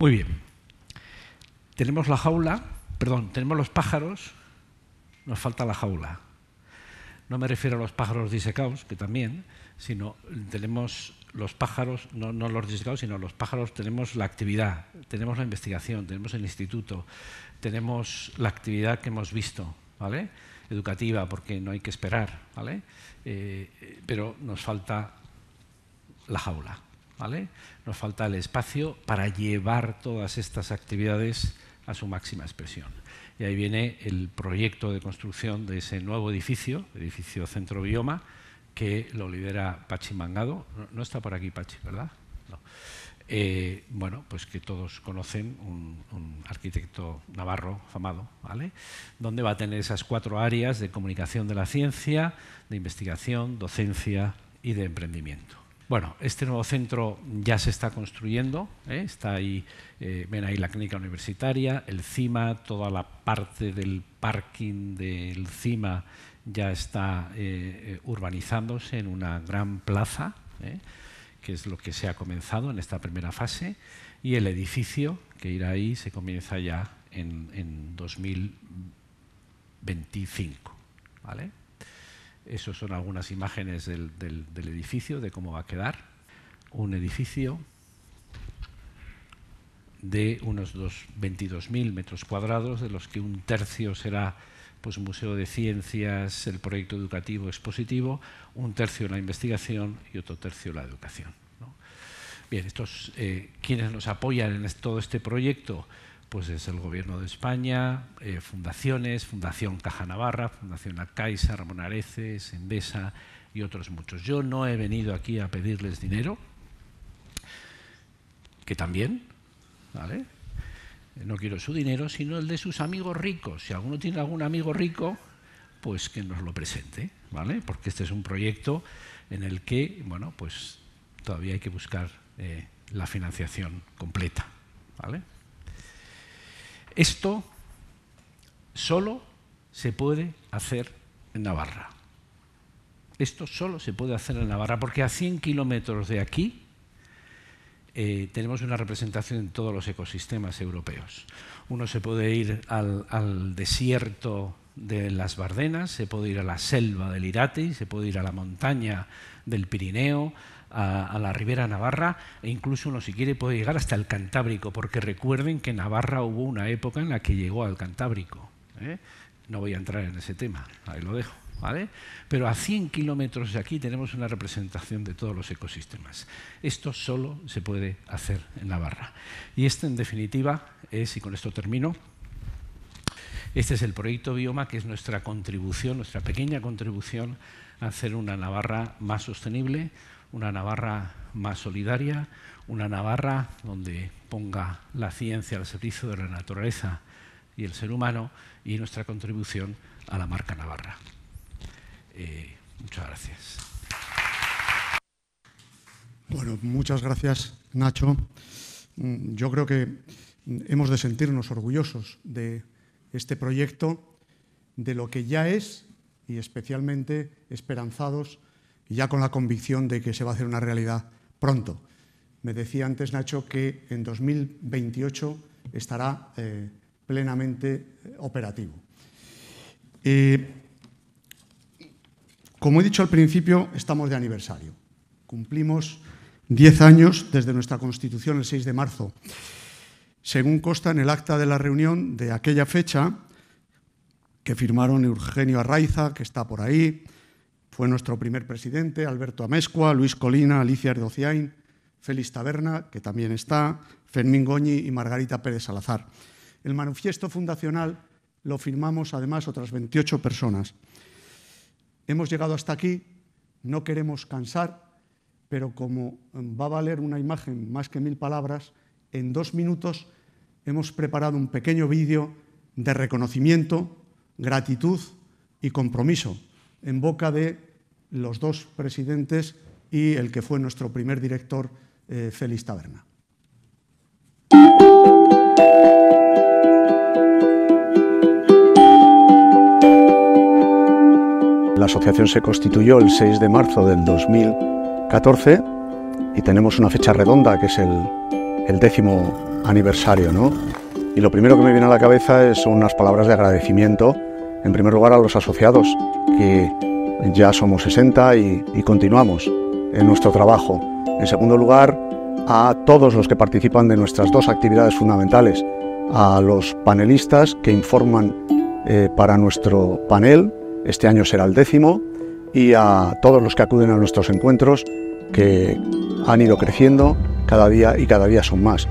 Speaker 3: Muy bien. Tenemos la jaula, perdón, tenemos los pájaros, nos falta la jaula. No me refiero a los pájaros disecados, que también, sino tenemos los pájaros, no, no los disecados, sino los pájaros, tenemos la actividad, tenemos la investigación, tenemos el instituto, tenemos la actividad que hemos visto, ¿vale? Educativa, porque no hay que esperar, ¿vale? Eh, eh, pero nos falta la jaula. ¿vale? Nos falta el espacio para llevar todas estas actividades a su máxima expresión. Y ahí viene el proyecto de construcción de ese nuevo edificio, edificio Centro Bioma, que lo lidera Pachi Mangado. No, está por aquí Pachi, ¿verdad? No. Eh, bueno, pues que todos conocen, un, un arquitecto navarro famado, ¿vale? Donde va a tener esas cuatro áreas de comunicación de la ciencia, de investigación, docencia y de emprendimiento. Bueno, este nuevo centro ya se está construyendo, ¿eh? está ahí, eh, ven ahí la clínica universitaria, el CIMA, toda la parte del parking del CIMA ya está eh, urbanizándose en una gran plaza, que es lo que se ha comenzado en esta primera fase, y el edificio que irá ahí se comienza ya en, en 2025. ¿vale? Esas son algunas imágenes del, edificio, de cómo va a quedar. Un edificio de unos 22.000 metros cuadrados, de los que un tercio será pues, Museo de Ciencias, el proyecto educativo expositivo, un tercio la investigación y otro tercio la educación. Bien, estos, eh, quienes nos apoyan en todo este proyecto pues es el Gobierno de España, eh, fundaciones, Fundación Caja Navarra, Fundación La Caixa, Ramón Areces, Endesa y otros muchos. Yo no he venido aquí a pedirles dinero, que también, ¿vale? No quiero su dinero, sino el de sus amigos ricos. Si alguno tiene algún amigo rico, pues que nos lo presente, ¿vale? Porque este es un proyecto en el que, bueno, pues todavía hay que buscar eh, la financiación completa, ¿vale? Esto solo se puede hacer en Navarra. Esto solo se puede hacer en Navarra, porque a 100 kilómetros de aquí eh, tenemos una representación en todos los ecosistemas europeos. Uno se puede ir al, al desierto de las Bardenas, se puede ir a la selva del Irati, se puede ir a la montaña del Pirineo, a, la Ribera Navarra e incluso uno si quiere puede llegar hasta el Cantábrico, porque recuerden que Navarra hubo una época en la que llegó al Cantábrico. ¿eh? No voy a entrar en ese tema, ahí lo dejo. ¿Vale? Pero a 100 kilómetros de aquí tenemos una representación de todos los ecosistemas. Esto solo se puede hacer en Navarra. Y este, en definitiva, es, y con esto termino, este es el proyecto Bioma, que es nuestra contribución, nuestra pequeña contribución a hacer una Navarra más sostenible, una Navarra más solidaria, una Navarra donde ponga la ciencia al servicio de la naturaleza y el ser humano y nuestra contribución a la marca Navarra. Eh, muchas gracias.
Speaker 1: Bueno, muchas gracias, Nacho. Yo creo que hemos de sentirnos orgullosos de este proyecto, de lo que ya es y especialmente esperanzados y ya con la convicción de que se va a hacer una realidad pronto. Me decía antes Nacho que en 2028 estará eh, plenamente eh, operativo. Eh, como he dicho al principio, estamos de aniversario. Cumplimos 10 años desde nuestra Constitución el 6 de marzo. Según consta en el acta de la reunión de aquella fecha, que firmaron Eugenio Arraiza, que está por ahí, fue nuestro primer presidente, Alberto Amescua, Luis Colina, Alicia Ardociain, Félix Taberna, que también está, Fermín Goñi y Margarita Pérez Salazar. El manifiesto fundacional lo firmamos además otras 28 personas. Hemos llegado hasta aquí, no queremos cansar, pero como eh, va a valer una imagen más que mil palabras, en dos minutos hemos preparado un pequeño vídeo de reconocimiento, gratitud y compromiso en boca de los dos presidentes y el que fue nuestro primer director, eh, Félix Taberna. La asociación se constituyó el 6 de marzo del 2014 y tenemos una fecha redonda que es el, décimo aniversario. ¿no? Y lo primero que me viene a la cabeza son unas palabras de agradecimiento, en primer lugar a los asociados que ya somos 60 y, continuamos en nuestro trabajo. En segundo lugar, a todos los que participan de nuestras dos actividades fundamentales, a los panelistas que informan eh, para nuestro panel, este año será el décimo, y a todos los que acuden a nuestros encuentros que han ido creciendo cada día y cada día son más.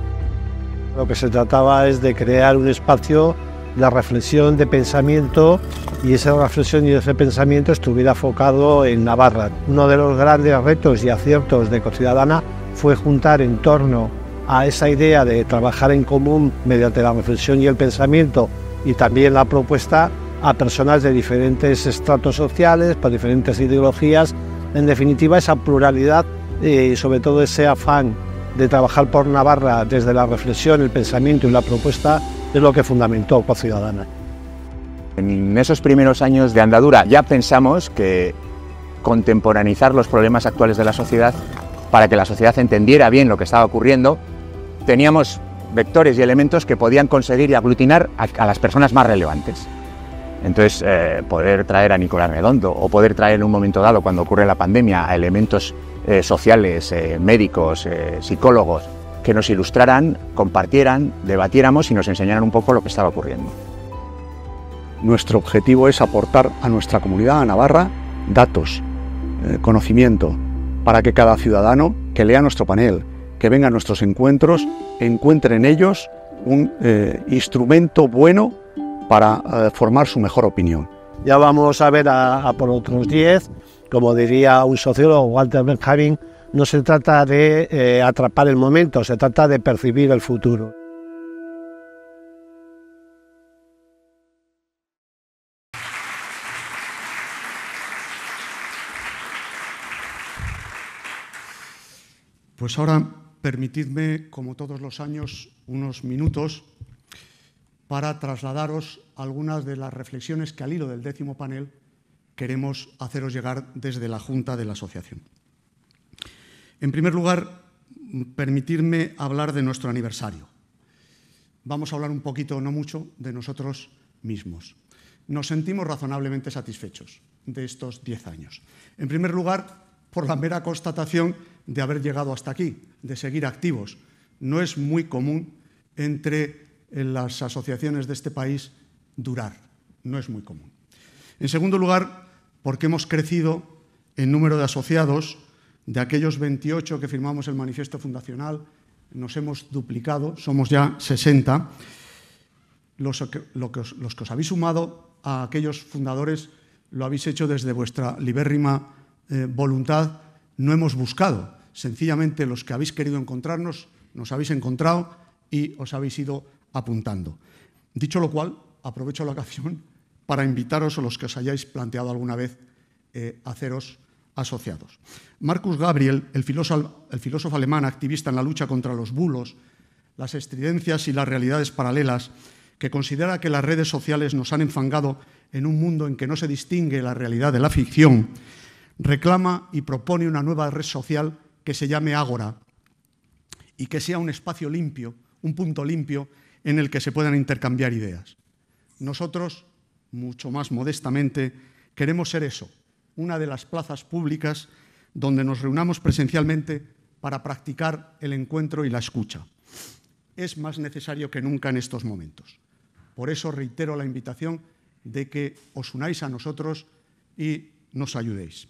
Speaker 3: Lo que se trataba es de crear un espacio la reflexión de pensamiento y esa reflexión y ese pensamiento estuviera focado en Navarra. Uno de los grandes retos y aciertos de Ecociudadana fue juntar en torno a esa idea de trabajar en común mediante la reflexión y el pensamiento y también la propuesta a personas de diferentes estratos sociales, por diferentes ideologías, en definitiva esa pluralidad eh, y sobre todo ese afán de trabajar por Navarra desde la reflexión, el pensamiento y la propuesta es lo que fundamentó Paz Ciudadana.
Speaker 1: En esos primeros años de andadura ya pensamos que contemporaneizar los problemas actuales de la sociedad para que la sociedad entendiera bien lo que estaba ocurriendo, teníamos vectores y elementos que podían conseguir y aglutinar a, las personas más relevantes. Entonces, eh, poder traer a Nicolás Redondo o poder traer en un momento dado, cuando ocurre la pandemia, a elementos eh, sociales, eh, médicos, eh, psicólogos, que nos ilustraran, compartieran, debatiéramos y nos enseñaran un poco lo que estaba ocurriendo. Nuestro objetivo es aportar a nuestra comunidad, a Navarra, datos, conocimiento, para que cada ciudadano que lea nuestro panel, que venga a nuestros encuentros, encuentre en ellos un instrumento bueno para formar su mejor opinión.
Speaker 3: Ya vamos a ver a, por otros 10 como diría un sociólogo, Walter Benjamin, no se trata de eh, atrapar el momento, se trata de percibir el futuro.
Speaker 1: Pues ahora permitidme, como todos los años, unos minutos para trasladaros algunas de las reflexiones que al hilo del décimo panel queremos haceros llegar desde la Junta de la Asociación. En primer lugar, permitirme hablar de nuestro aniversario. Vamos a hablar un poquito, no mucho, de nosotros mismos. Nos sentimos razonablemente satisfechos de estos diez años. En primer lugar, por la mera constatación de haber llegado hasta aquí, de seguir activos. No es muy común entre las asociaciones de este país durar, no es muy común. En segundo lugar, porque hemos crecido en número de asociados. De aquellos 28 que firmamos el manifiesto fundacional, nos hemos duplicado, somos ya 60. Los que, os habéis sumado a aquellos fundadores lo habéis hecho desde vuestra libérrima eh, voluntad. No hemos buscado, sencillamente los que habéis querido encontrarnos, nos habéis encontrado y os habéis ido apuntando. Dicho lo cual, aprovecho la ocasión para invitaros a los que os hayáis planteado alguna vez eh, haceros asociados. Marcus Gabriel, el filósofo, el filósofo alemán activista en la lucha contra los bulos, las estridencias y las realidades paralelas, que considera que las redes sociales nos han enfangado en un mundo en que no se distingue la realidad de la ficción, reclama y propone una nueva red social que se llame Ágora y que sea un espacio limpio, un punto limpio en el que se puedan intercambiar ideas. Nosotros mucho más modestamente, queremos ser eso, una de las plazas públicas donde nos reunamos presencialmente para practicar el encuentro y la escucha. Es más necesario que nunca en estos momentos. Por eso reitero la invitación de que os unáis a nosotros y nos ayudéis.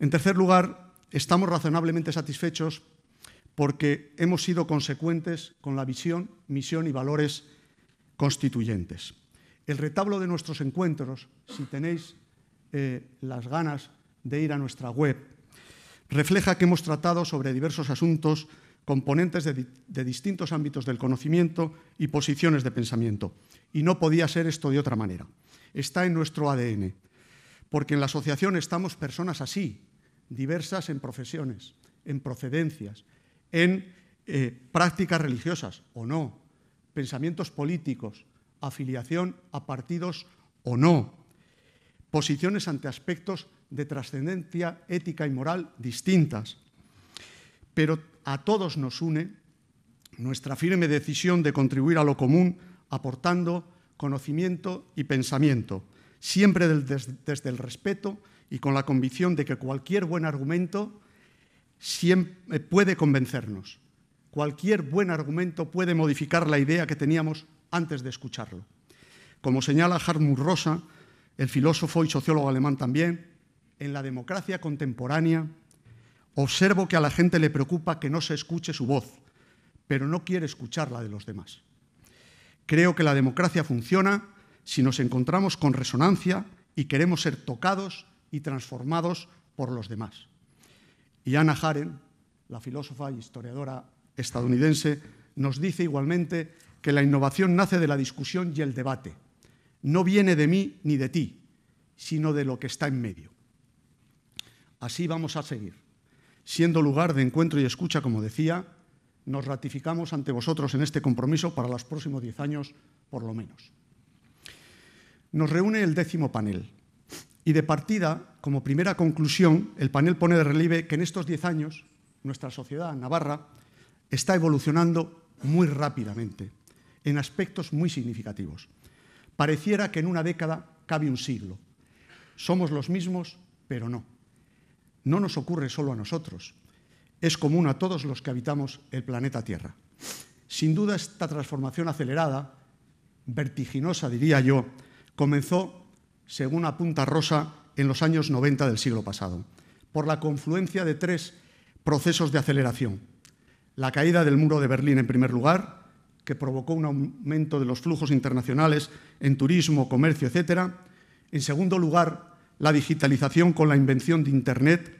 Speaker 1: En tercer lugar, estamos razonablemente satisfechos porque hemos sido consecuentes con la visión, misión y valores constituyentes el retablo de nuestros encuentros, si tenéis eh, las ganas de ir a nuestra web, refleja que hemos tratado sobre diversos asuntos componentes de, distintos ámbitos del conocimiento y posiciones de pensamiento. Y no podía ser esto de otra manera. Está en nuestro ADN, porque en la asociación estamos personas así, diversas en profesiones, en procedencias, en eh, prácticas religiosas o no, pensamientos políticos, afiliación a partidos o no, posiciones ante aspectos de trascendencia ética y moral distintas. Pero a todos nos une nuestra firme decisión de contribuir a lo común aportando conocimiento y pensamiento, siempre desde el respeto y con la convicción de que cualquier buen argumento eh, puede convencernos. Cualquier buen argumento puede modificar la idea que teníamos antes de escucharlo. Como señala Hartmut Rosa, el filósofo y sociólogo alemán también, en la democracia contemporánea observo que a la gente le preocupa que no se escuche su voz, pero no quiere escuchar la de los demás. Creo que la democracia funciona si nos encontramos con resonancia y queremos ser tocados y transformados por los demás. Y Anna Haren, la filósofa y e historiadora estadounidense, nos dice igualmente que la innovación nace de la discusión y el debate. No viene de mí ni de ti, sino de lo que está en medio. Así vamos a seguir. Siendo lugar de encuentro y escucha, como decía, nos ratificamos ante vosotros en este compromiso para los próximos diez años, por lo menos. Nos reúne el décimo panel. Y de partida, como primera conclusión, el panel pone de relieve que en estos diez años nuestra sociedad, Navarra, está evolucionando muy rápidamente en aspectos muy significativos. Pareciera que en una década cabe un siglo. Somos los mismos, pero no. No nos ocurre solo a nosotros. Es común a todos los que habitamos el planeta Tierra. Sin duda, esta transformación acelerada, vertiginosa diría yo, comenzó, según apunta Rosa, en los años 90 del siglo pasado, por la confluencia de tres procesos de aceleración. La caída del muro de Berlín en primer lugar, que provocó un aumento de los flujos internacionales en turismo, comercio, etc. En segundo lugar, la digitalización con la invención de Internet.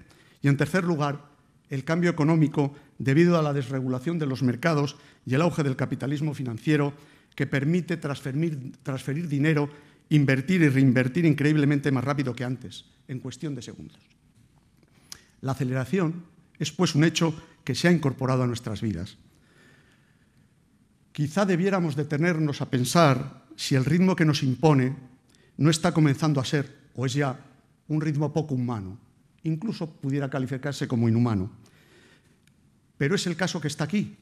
Speaker 1: Y en tercer lugar, el cambio económico debido a la desregulación de los mercados y el auge del capitalismo financiero que permite transferir, transferir dinero, invertir y reinvertir increíblemente más rápido que antes, en cuestión de segundos. La aceleración es pues un hecho que se ha incorporado a nuestras vidas Quizá debiéramos detenernos a pensar si el ritmo que nos impone no está comenzando a ser, o es ya, un ritmo poco humano, incluso pudiera calificarse como inhumano. Pero es el caso que está aquí,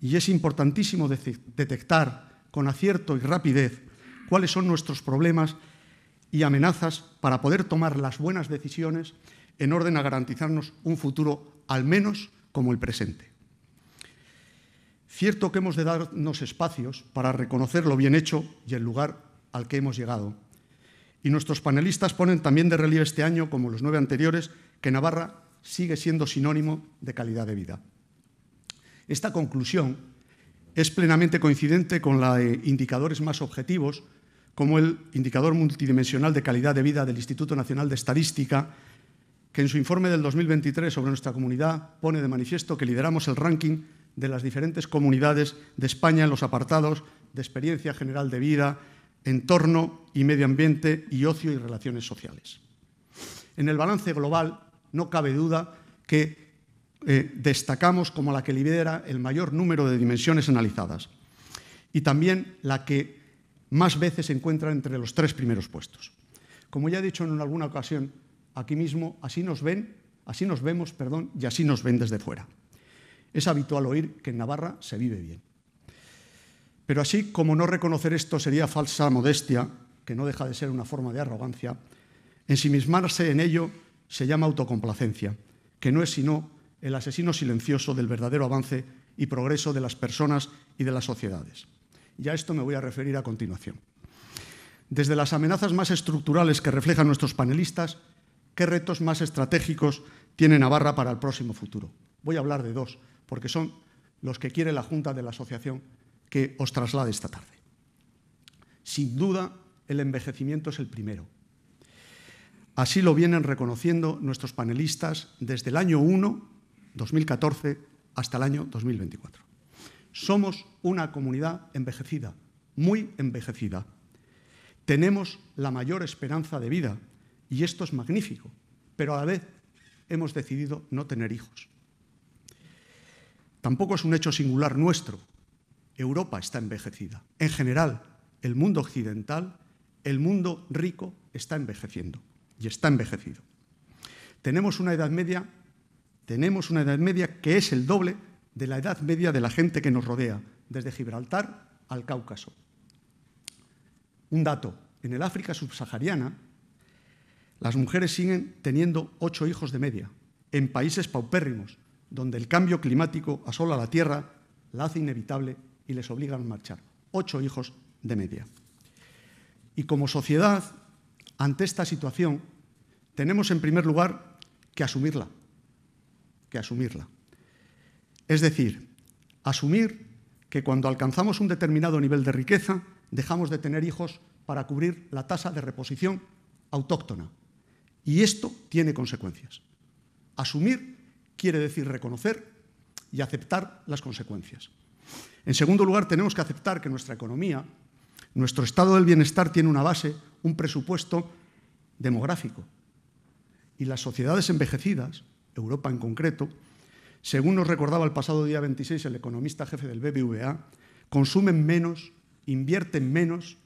Speaker 1: y es importantísimo detectar con acierto y rapidez cuáles son nuestros problemas y amenazas para poder tomar las buenas decisiones en orden a garantizarnos un futuro al menos como el presente. Cierto que hemos de darnos espacios para reconocer lo bien hecho y el lugar al que hemos llegado. Y nuestros panelistas ponen también de relieve este año, como los nueve anteriores, que Navarra sigue siendo sinónimo de calidad de vida. Esta conclusión es plenamente coincidente con la de indicadores más objetivos, como el indicador multidimensional de calidad de vida del Instituto Nacional de Estadística, que en su informe del 2023 sobre nuestra comunidad pone de manifiesto que lideramos el ranking de las diferentes comunidades de España en los apartados de experiencia general de vida, entorno y medio ambiente y ocio y relaciones sociales. En el balance global no cabe duda que eh, destacamos como la que lidera el mayor número de dimensiones analizadas y también la que más veces se encuentra entre los tres primeros puestos. Como ya he dicho en alguna ocasión, aquí mismo así nos ven, así nos vemos, perdón, y así nos ven desde fuera. Es habitual oír que en Navarra se vive bien. Pero así como no reconocer esto sería falsa modestia, que no deja de ser una forma de arrogancia, ensimismarse en ello se llama autocomplacencia, que no es sino el asesino silencioso del verdadero avance y progreso de las personas y de las sociedades. Y a esto me voy a referir a continuación. Desde las amenazas más estructurales que reflejan nuestros panelistas, ¿qué retos más estratégicos tiene Navarra para el próximo futuro? Voy a hablar de dos, porque son los que quiere la Junta de la Asociación que os traslade esta tarde. Sin duda, el envejecimiento es el primero. Así lo vienen reconociendo nuestros panelistas desde el año 1, 2014, hasta el año 2024. Somos una comunidad envejecida, muy envejecida. Tenemos la mayor esperanza de vida y esto es magnífico, pero a la vez hemos decidido no tener hijos. Tampoco es un hecho singular nuestro. Europa está envejecida. En general, el mundo occidental, el mundo rico, está envejeciendo y está envejecido. Tenemos una Edad Media, tenemos una Edad Media que es el doble de la Edad Media de la gente que nos rodea, desde Gibraltar al Cáucaso. Un dato, en el África subsahariana, las mujeres siguen teniendo ocho hijos de media, en países paupérrimos, donde el cambio climático asola la Tierra, la hace inevitable y les obliga a marchar. Ocho hijos de media. Y como sociedad, ante esta situación, tenemos en primer lugar que asumirla, que asumirla. Es decir, asumir que cuando alcanzamos un determinado nivel de riqueza, dejamos de tener hijos para cubrir la tasa de reposición autóctona. Y esto tiene consecuencias. Asumir quiere decir reconocer y aceptar las consecuencias. En segundo lugar, tenemos que aceptar que nuestra economía, nuestro estado del bienestar tiene una base, un presupuesto demográfico. Y las sociedades envejecidas, Europa en concreto, según nos recordaba el pasado día 26 el economista jefe del BBVA, consumen menos, invierten menos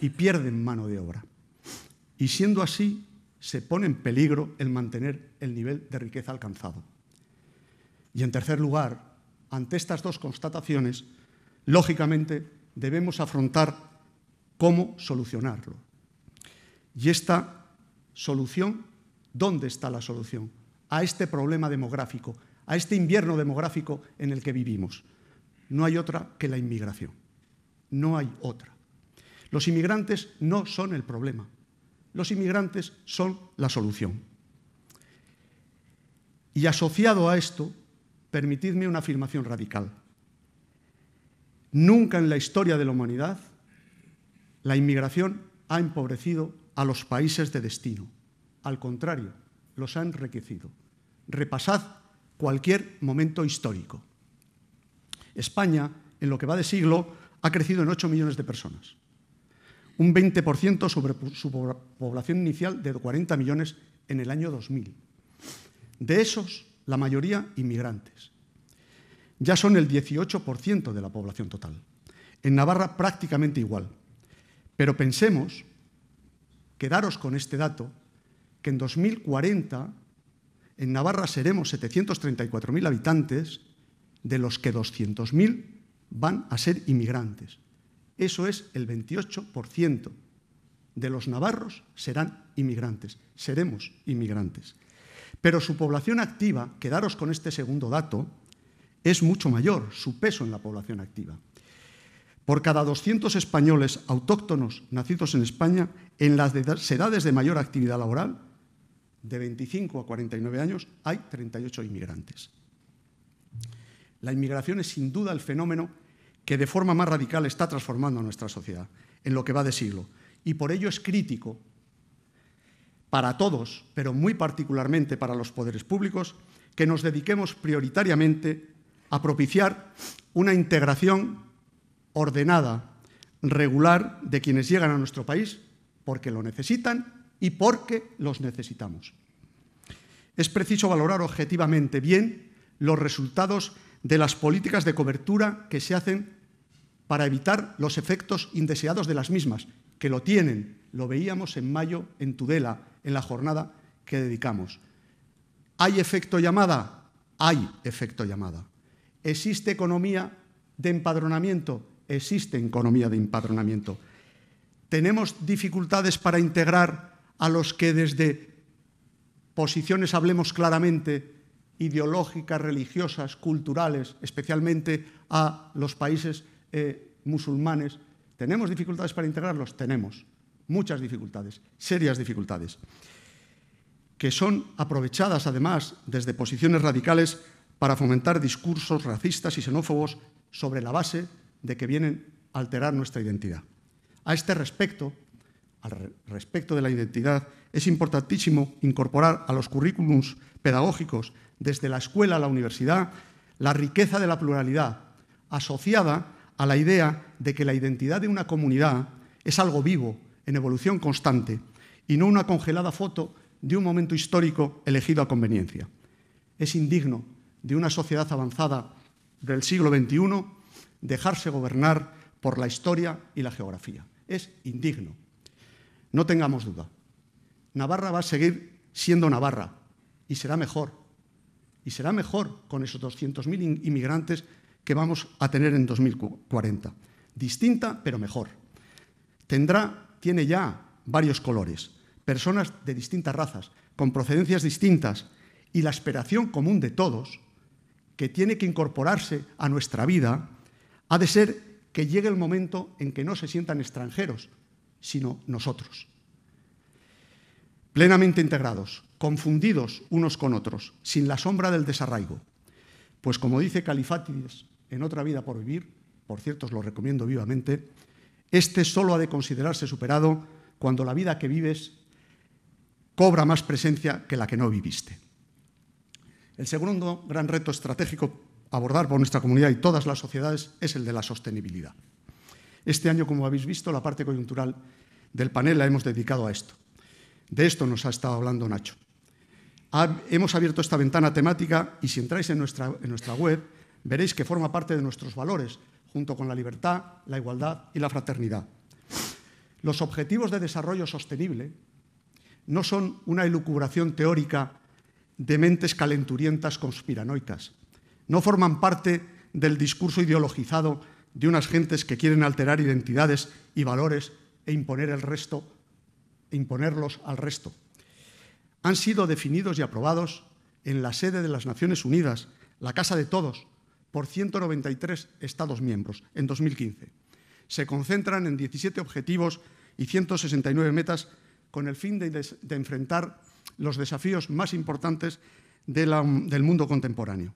Speaker 1: y pierden mano de obra. Y siendo así, se pone en peligro el mantener el nivel de riqueza alcanzado. Y en tercer lugar, ante estas dos constataciones, lógicamente debemos afrontar cómo solucionarlo. Y esta solución, ¿dónde está la solución? A este problema demográfico, a este invierno demográfico en el que vivimos. No hay otra que la inmigración. No hay otra. Los inmigrantes no son el problema los inmigrantes son la solución. Y asociado a esto, permitidme una afirmación radical. Nunca en la historia de la humanidad la inmigración ha empobrecido a los países de destino. Al contrario, los ha enriquecido. Repasad cualquier momento histórico. España, en lo que va de siglo, ha crecido en 8 millones de personas un 20% sobre su población inicial de 40 millones en el año 2000. De esos, la mayoría inmigrantes. Ya son el 18% de la población total. En Navarra prácticamente igual. Pero pensemos, quedaros con este dato, que en 2040 en Navarra seremos 734.000 habitantes, de los que 200.000 van a ser inmigrantes. Eso es el 28% de los navarros serán inmigrantes, seremos inmigrantes. Pero su población activa, quedaros con este segundo dato, es mucho mayor, su peso en la población activa. Por cada 200 españoles autóctonos nacidos en España, en las edades de mayor actividad laboral, de 25 a 49 años, hay 38 inmigrantes. La inmigración es sin duda el fenómeno que de forma más radical está transformando a nuestra sociedad en lo que va de siglo. Y por ello es crítico para todos, pero muy particularmente para los poderes públicos, que nos dediquemos prioritariamente a propiciar una integración ordenada, regular de quienes llegan a nuestro país porque lo necesitan y porque los necesitamos. Es preciso valorar objetivamente bien los resultados de las políticas de cobertura que se hacen para evitar los efectos indeseados de las mismas, que lo tienen. Lo veíamos en mayo en Tudela, en la jornada que dedicamos. ¿Hay efecto llamada? Hay efecto llamada. ¿Existe economía de empadronamiento? Existe economía de empadronamiento. ¿Tenemos dificultades para integrar a los que desde posiciones, hablemos claramente, ideológicas, religiosas, culturales, especialmente a los países eh, musulmanes. ¿Tenemos dificultades para integrarlos? Tenemos muchas dificultades, serias dificultades, que son aprovechadas además desde posiciones radicales para fomentar discursos racistas y xenófobos sobre la base de que vienen a alterar nuestra identidad. A este respecto, al respecto de la identidad, es importantísimo incorporar a los currículums pedagógicos desde la escuela a la universidad la riqueza de la pluralidad, asociada a la idea de que la identidad de una comunidad es algo vivo, en evolución constante, y no una congelada foto de un momento histórico elegido a conveniencia. Es indigno de una sociedad avanzada del siglo XXI dejarse gobernar por la historia y la geografía. Es indigno. No tengamos duda. Navarra va a seguir siendo Navarra y será mejor. Y será mejor con esos 200.000 inmigrantes que vamos a tener en 2040. Distinta, pero mejor. Tendrá, tiene ya varios colores, personas de distintas razas, con procedencias distintas y la aspiración común de todos, que tiene que incorporarse a nuestra vida, ha de ser que llegue el momento en que no se sientan extranjeros, sino nosotros. Plenamente integrados, confundidos unos con otros, sin la sombra del desarraigo. Pues como dice Califatides, en otra vida por vivir, por cierto os lo recomiendo vivamente, este solo ha de considerarse superado cuando la vida que vives cobra más presencia que la que no viviste. El segundo gran reto estratégico a abordar por nuestra comunidad y todas las sociedades es el de la sostenibilidad. Este año, como habéis visto, la parte coyuntural del panel la hemos dedicado a esto. De esto nos ha estado hablando Nacho. hemos abierto esta ventana temática y si entráis en nuestra, en nuestra web veréis que forma parte de nuestros valores, junto con la libertad, la igualdad y la fraternidad. Los objetivos de desarrollo sostenible no son una elucubración teórica de mentes calenturientas conspiranoicas. No forman parte del discurso ideologizado de unas gentes que quieren alterar identidades y valores e imponer el resto, e imponerlos al resto. Han sido definidos y aprobados en la sede de las Naciones Unidas, la casa de todos, por 193 Estados miembros en 2015. Se concentran en 17 objetivos y 169 metas con el fin de, enfrentar los desafíos más importantes del mundo contemporáneo.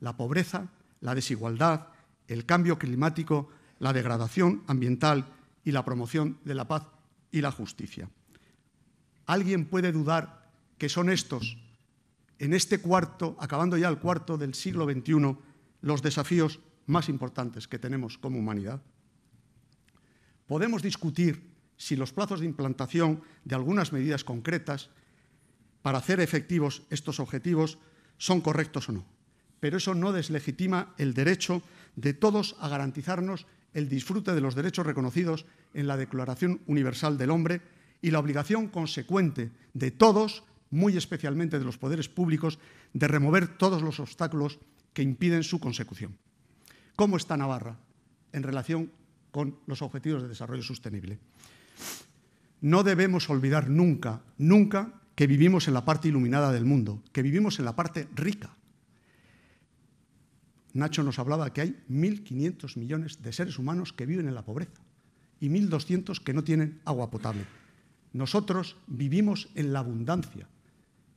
Speaker 1: La pobreza, la desigualdad, el cambio climático, la degradación ambiental y la promoción de la paz y la justicia. ¿Alguien puede dudar que son estos, en este cuarto, acabando ya el cuarto del siglo XXI, los desafíos más importantes que tenemos como humanidad. Podemos discutir si los plazos de implantación de algunas medidas concretas para hacer efectivos estos objetivos son correctos o no, pero eso no deslegitima el derecho de todos a garantizarnos el disfrute de los derechos reconocidos en la Declaración Universal del Hombre y la obligación consecuente de todos, muy especialmente de los poderes públicos, de remover todos los obstáculos que impiden su consecución. ¿Cómo está Navarra en relación con los objetivos de desarrollo sostenible? No debemos olvidar nunca, nunca, que vivimos en la parte iluminada del mundo, que vivimos en la parte rica. Nacho nos hablaba que hay 1.500 millones de seres humanos que viven en la pobreza y 1.200 que no tienen agua potable. Nosotros vivimos en la abundancia,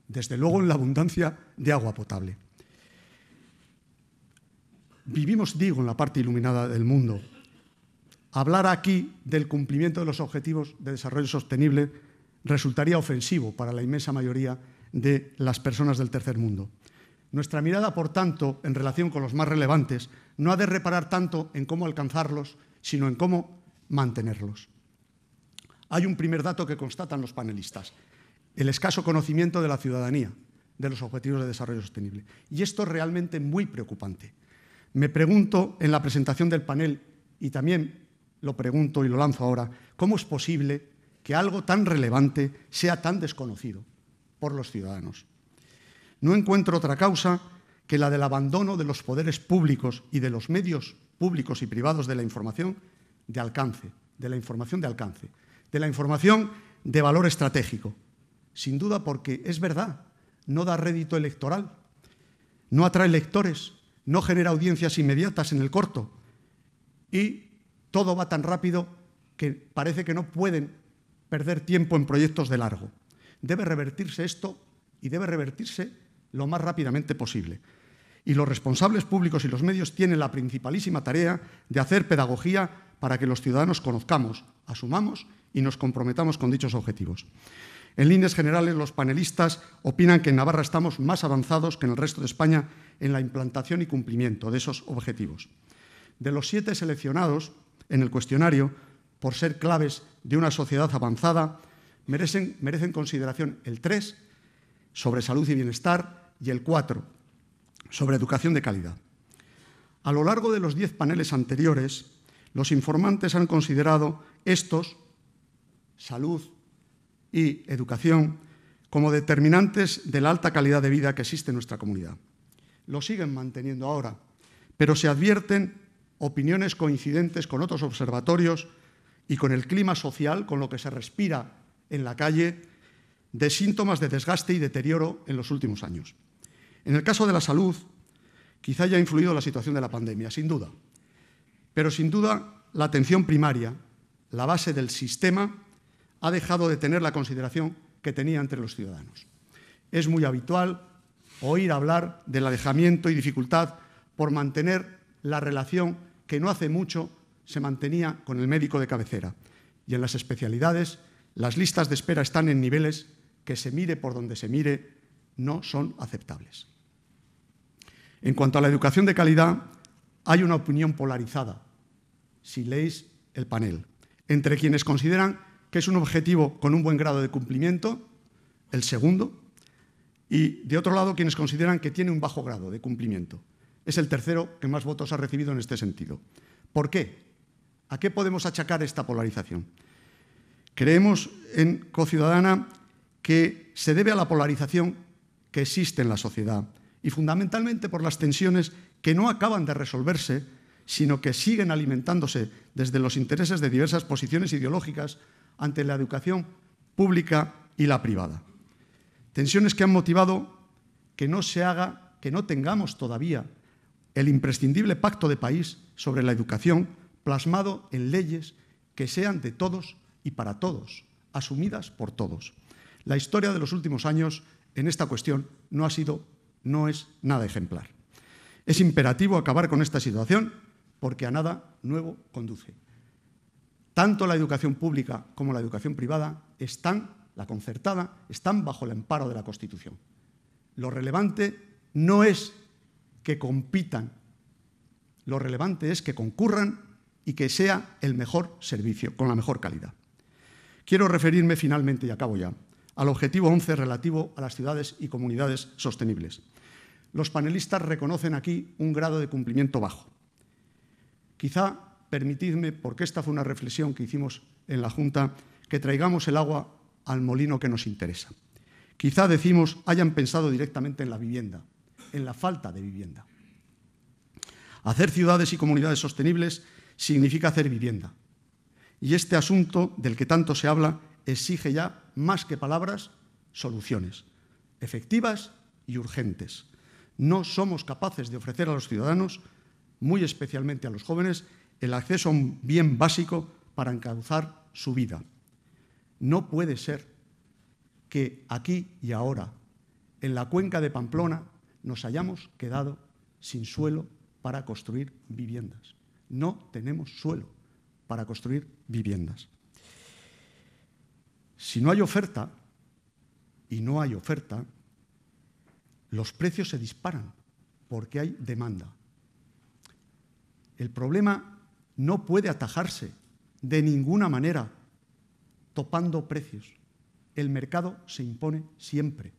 Speaker 1: desde luego en la abundancia de agua potable. Vivimos, digo, en la parte iluminada del mundo. Hablar aquí del cumplimiento de los objetivos de desarrollo sostenible resultaría ofensivo para la inmensa mayoría de las personas del tercer mundo. Nuestra mirada, por tanto, en relación con los más relevantes, no ha de reparar tanto en cómo alcanzarlos, sino en cómo mantenerlos. Hay un primer dato que constatan los panelistas, el escaso conocimiento de la ciudadanía de los objetivos de desarrollo sostenible. Y esto es realmente muy preocupante. Me pregunto en la presentación del panel, y también lo pregunto y lo lanzo ahora, ¿cómo es posible que algo tan relevante sea tan desconocido por los ciudadanos? No encuentro otra causa que la del abandono de los poderes públicos y de los medios públicos y privados de la información de alcance, de la información de alcance, de la información de valor estratégico. Sin duda porque es verdad, no da rédito electoral, no atrae electores, no genera audiencias inmediatas en el corto y todo va tan rápido que parece que no pueden perder tiempo en proyectos de largo. Debe revertirse esto y debe revertirse lo más rápidamente posible. Y los responsables públicos y los medios tienen la principalísima tarea de hacer pedagogía para que los ciudadanos conozcamos, asumamos y nos comprometamos con dichos objetivos. En líneas generales, los panelistas opinan que en Navarra estamos más avanzados que en el resto de España en la implantación y cumplimiento de esos objetivos. De los siete seleccionados en el cuestionario, por ser claves de una sociedad avanzada, merecen, consideración el tres, sobre salud y bienestar y el cuatro, sobre educación de calidad. A lo largo de los diez paneles anteriores, los informantes han considerado estos, salud y educación, como determinantes de la alta calidad de vida que existe en nuestra comunidad lo siguen manteniendo ahora, pero se advierten opiniones coincidentes con otros observatorios y con el clima social, con lo que se respira en la calle, de síntomas de desgaste y deterioro en los últimos años. En el caso de la salud, quizá haya influido la situación de la pandemia, sin duda, pero sin duda la atención primaria, la base del sistema, ha dejado de tener la consideración que tenía entre los ciudadanos. Es muy habitual oír hablar del alejamiento y dificultad por mantener la relación que no hace mucho se mantenía con el médico de cabecera. Y en las especialidades, las listas de espera están en niveles que se mire por donde se mire, no son aceptables. En cuanto a la educación de calidad, hay una opinión polarizada, si leéis el panel, entre quienes consideran que es un objetivo con un buen grado de cumplimiento, el segundo, y de otro lado quienes consideran que tiene un bajo grado de cumplimiento. Es el tercero que más votos ha recibido en este sentido. ¿Por qué? ¿A qué podemos achacar esta polarización? Creemos en Cociudadana que se debe a la polarización que existe en la sociedad y fundamentalmente por las tensiones que no acaban de resolverse, sino que siguen alimentándose desde los intereses de diversas posiciones ideológicas ante la educación pública y la privada. Tensiones que han motivado que no se haga, que no tengamos todavía el imprescindible pacto de país sobre la educación plasmado en leyes que sean de todos y para todos, asumidas por todos. La historia de los últimos años en esta cuestión no ha sido, no es nada ejemplar. Es imperativo acabar con esta situación porque a nada nuevo conduce. Tanto la educación pública como la educación privada están la concertada, están bajo el amparo de la Constitución. Lo relevante no es que compitan, lo relevante es que concurran y que sea el mejor servicio, con la mejor calidad. Quiero referirme finalmente, y acabo ya, al objetivo 11 relativo a las ciudades y comunidades sostenibles. Los panelistas reconocen aquí un grado de cumplimiento bajo. Quizá permitidme, porque esta fue una reflexión que hicimos en la Junta, que traigamos el agua al molino que nos interesa. Quizá decimos hayan pensado directamente en la vivienda, en la falta de vivienda. Hacer ciudades y comunidades sostenibles significa hacer vivienda. Y este asunto del que tanto se habla exige ya, más que palabras, soluciones efectivas y urgentes. No somos capaces de ofrecer a los ciudadanos, muy especialmente a los jóvenes, el acceso a un bien básico para encauzar su vida. No puede ser que aquí y ahora, en la cuenca de Pamplona, nos hayamos quedado sin suelo para construir viviendas. No tenemos suelo para construir viviendas. Si no hay oferta, y no hay oferta, los precios se disparan porque hay demanda. El problema no puede atajarse de ninguna manera topando precios. El mercado se impone siempre.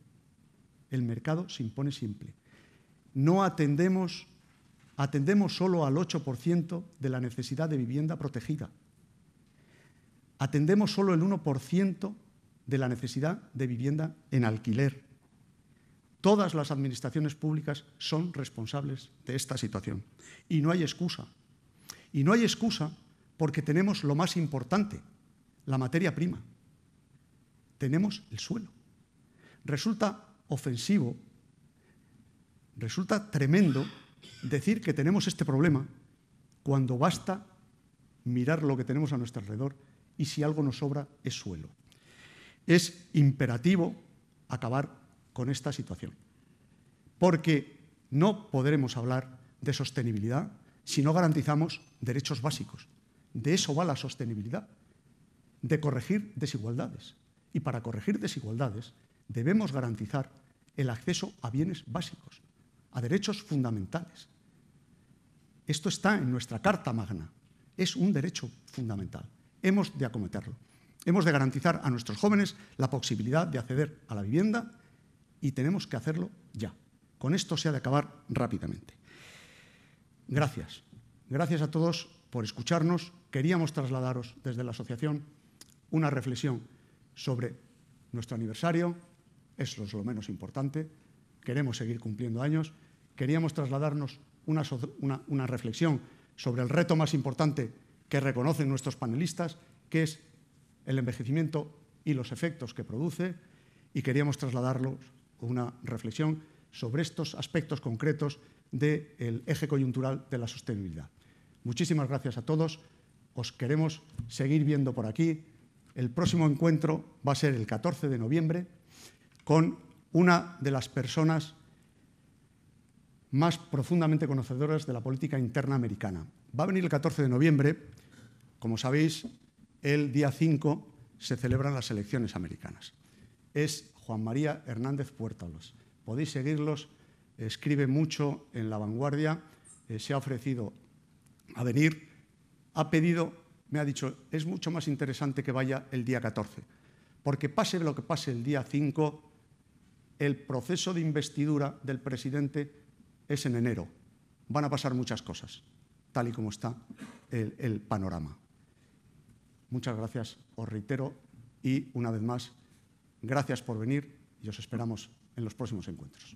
Speaker 1: El mercado se impone siempre. No atendemos, atendemos solo al 8% de la necesidad de vivienda protegida. Atendemos solo el 1% de la necesidad de vivienda en alquiler. Todas las administraciones públicas son responsables de esta situación. Y no hay excusa. Y no hay excusa porque tenemos lo más importante, la materia prima, tenemos el suelo. Resulta ofensivo, resulta tremendo decir que tenemos este problema cuando basta mirar lo que tenemos a nuestro alrededor y si algo nos sobra es suelo. Es imperativo acabar con esta situación, porque no podremos hablar de sostenibilidad si no garantizamos derechos básicos. De eso va la sostenibilidad de corregir desigualdades. Y para corregir desigualdades debemos garantizar el acceso a bienes básicos, a derechos fundamentales. Esto está en nuestra Carta Magna. Es un derecho fundamental. Hemos de acometerlo. Hemos de garantizar a nuestros jóvenes la posibilidad de acceder a la vivienda y tenemos que hacerlo ya. Con esto se ha de acabar rápidamente. Gracias. Gracias a todos por escucharnos. Queríamos trasladaros desde la asociación una reflexión sobre nuestro aniversario, eso es lo menos importante, queremos seguir cumpliendo años, queríamos trasladarnos una, reflexión sobre el reto más importante que reconocen nuestros panelistas, que es el envejecimiento y los efectos que produce, y queríamos trasladarlos una reflexión sobre estos aspectos concretos del eje coyuntural de la sostenibilidad. Muchísimas gracias a todos. Os queremos seguir viendo por aquí el próximo encuentro va a ser el 14 de noviembre con una de las personas más profundamente conocedoras de la política interna americana. Va a venir el 14 de noviembre, como sabéis, el día 5 se celebran las elecciones americanas. Es Juan María Hernández Puertalos. Podéis seguirlos, escribe mucho en La Vanguardia, eh, se ha ofrecido a venir, ha pedido me ha dicho, es mucho más interesante que vaya el día 14, porque pase lo que pase el día 5, el proceso de investidura del presidente es en enero. Van a pasar muchas cosas, tal y como está el, el panorama. Muchas gracias, os reitero, y una vez más, gracias por venir y os esperamos en los próximos encuentros.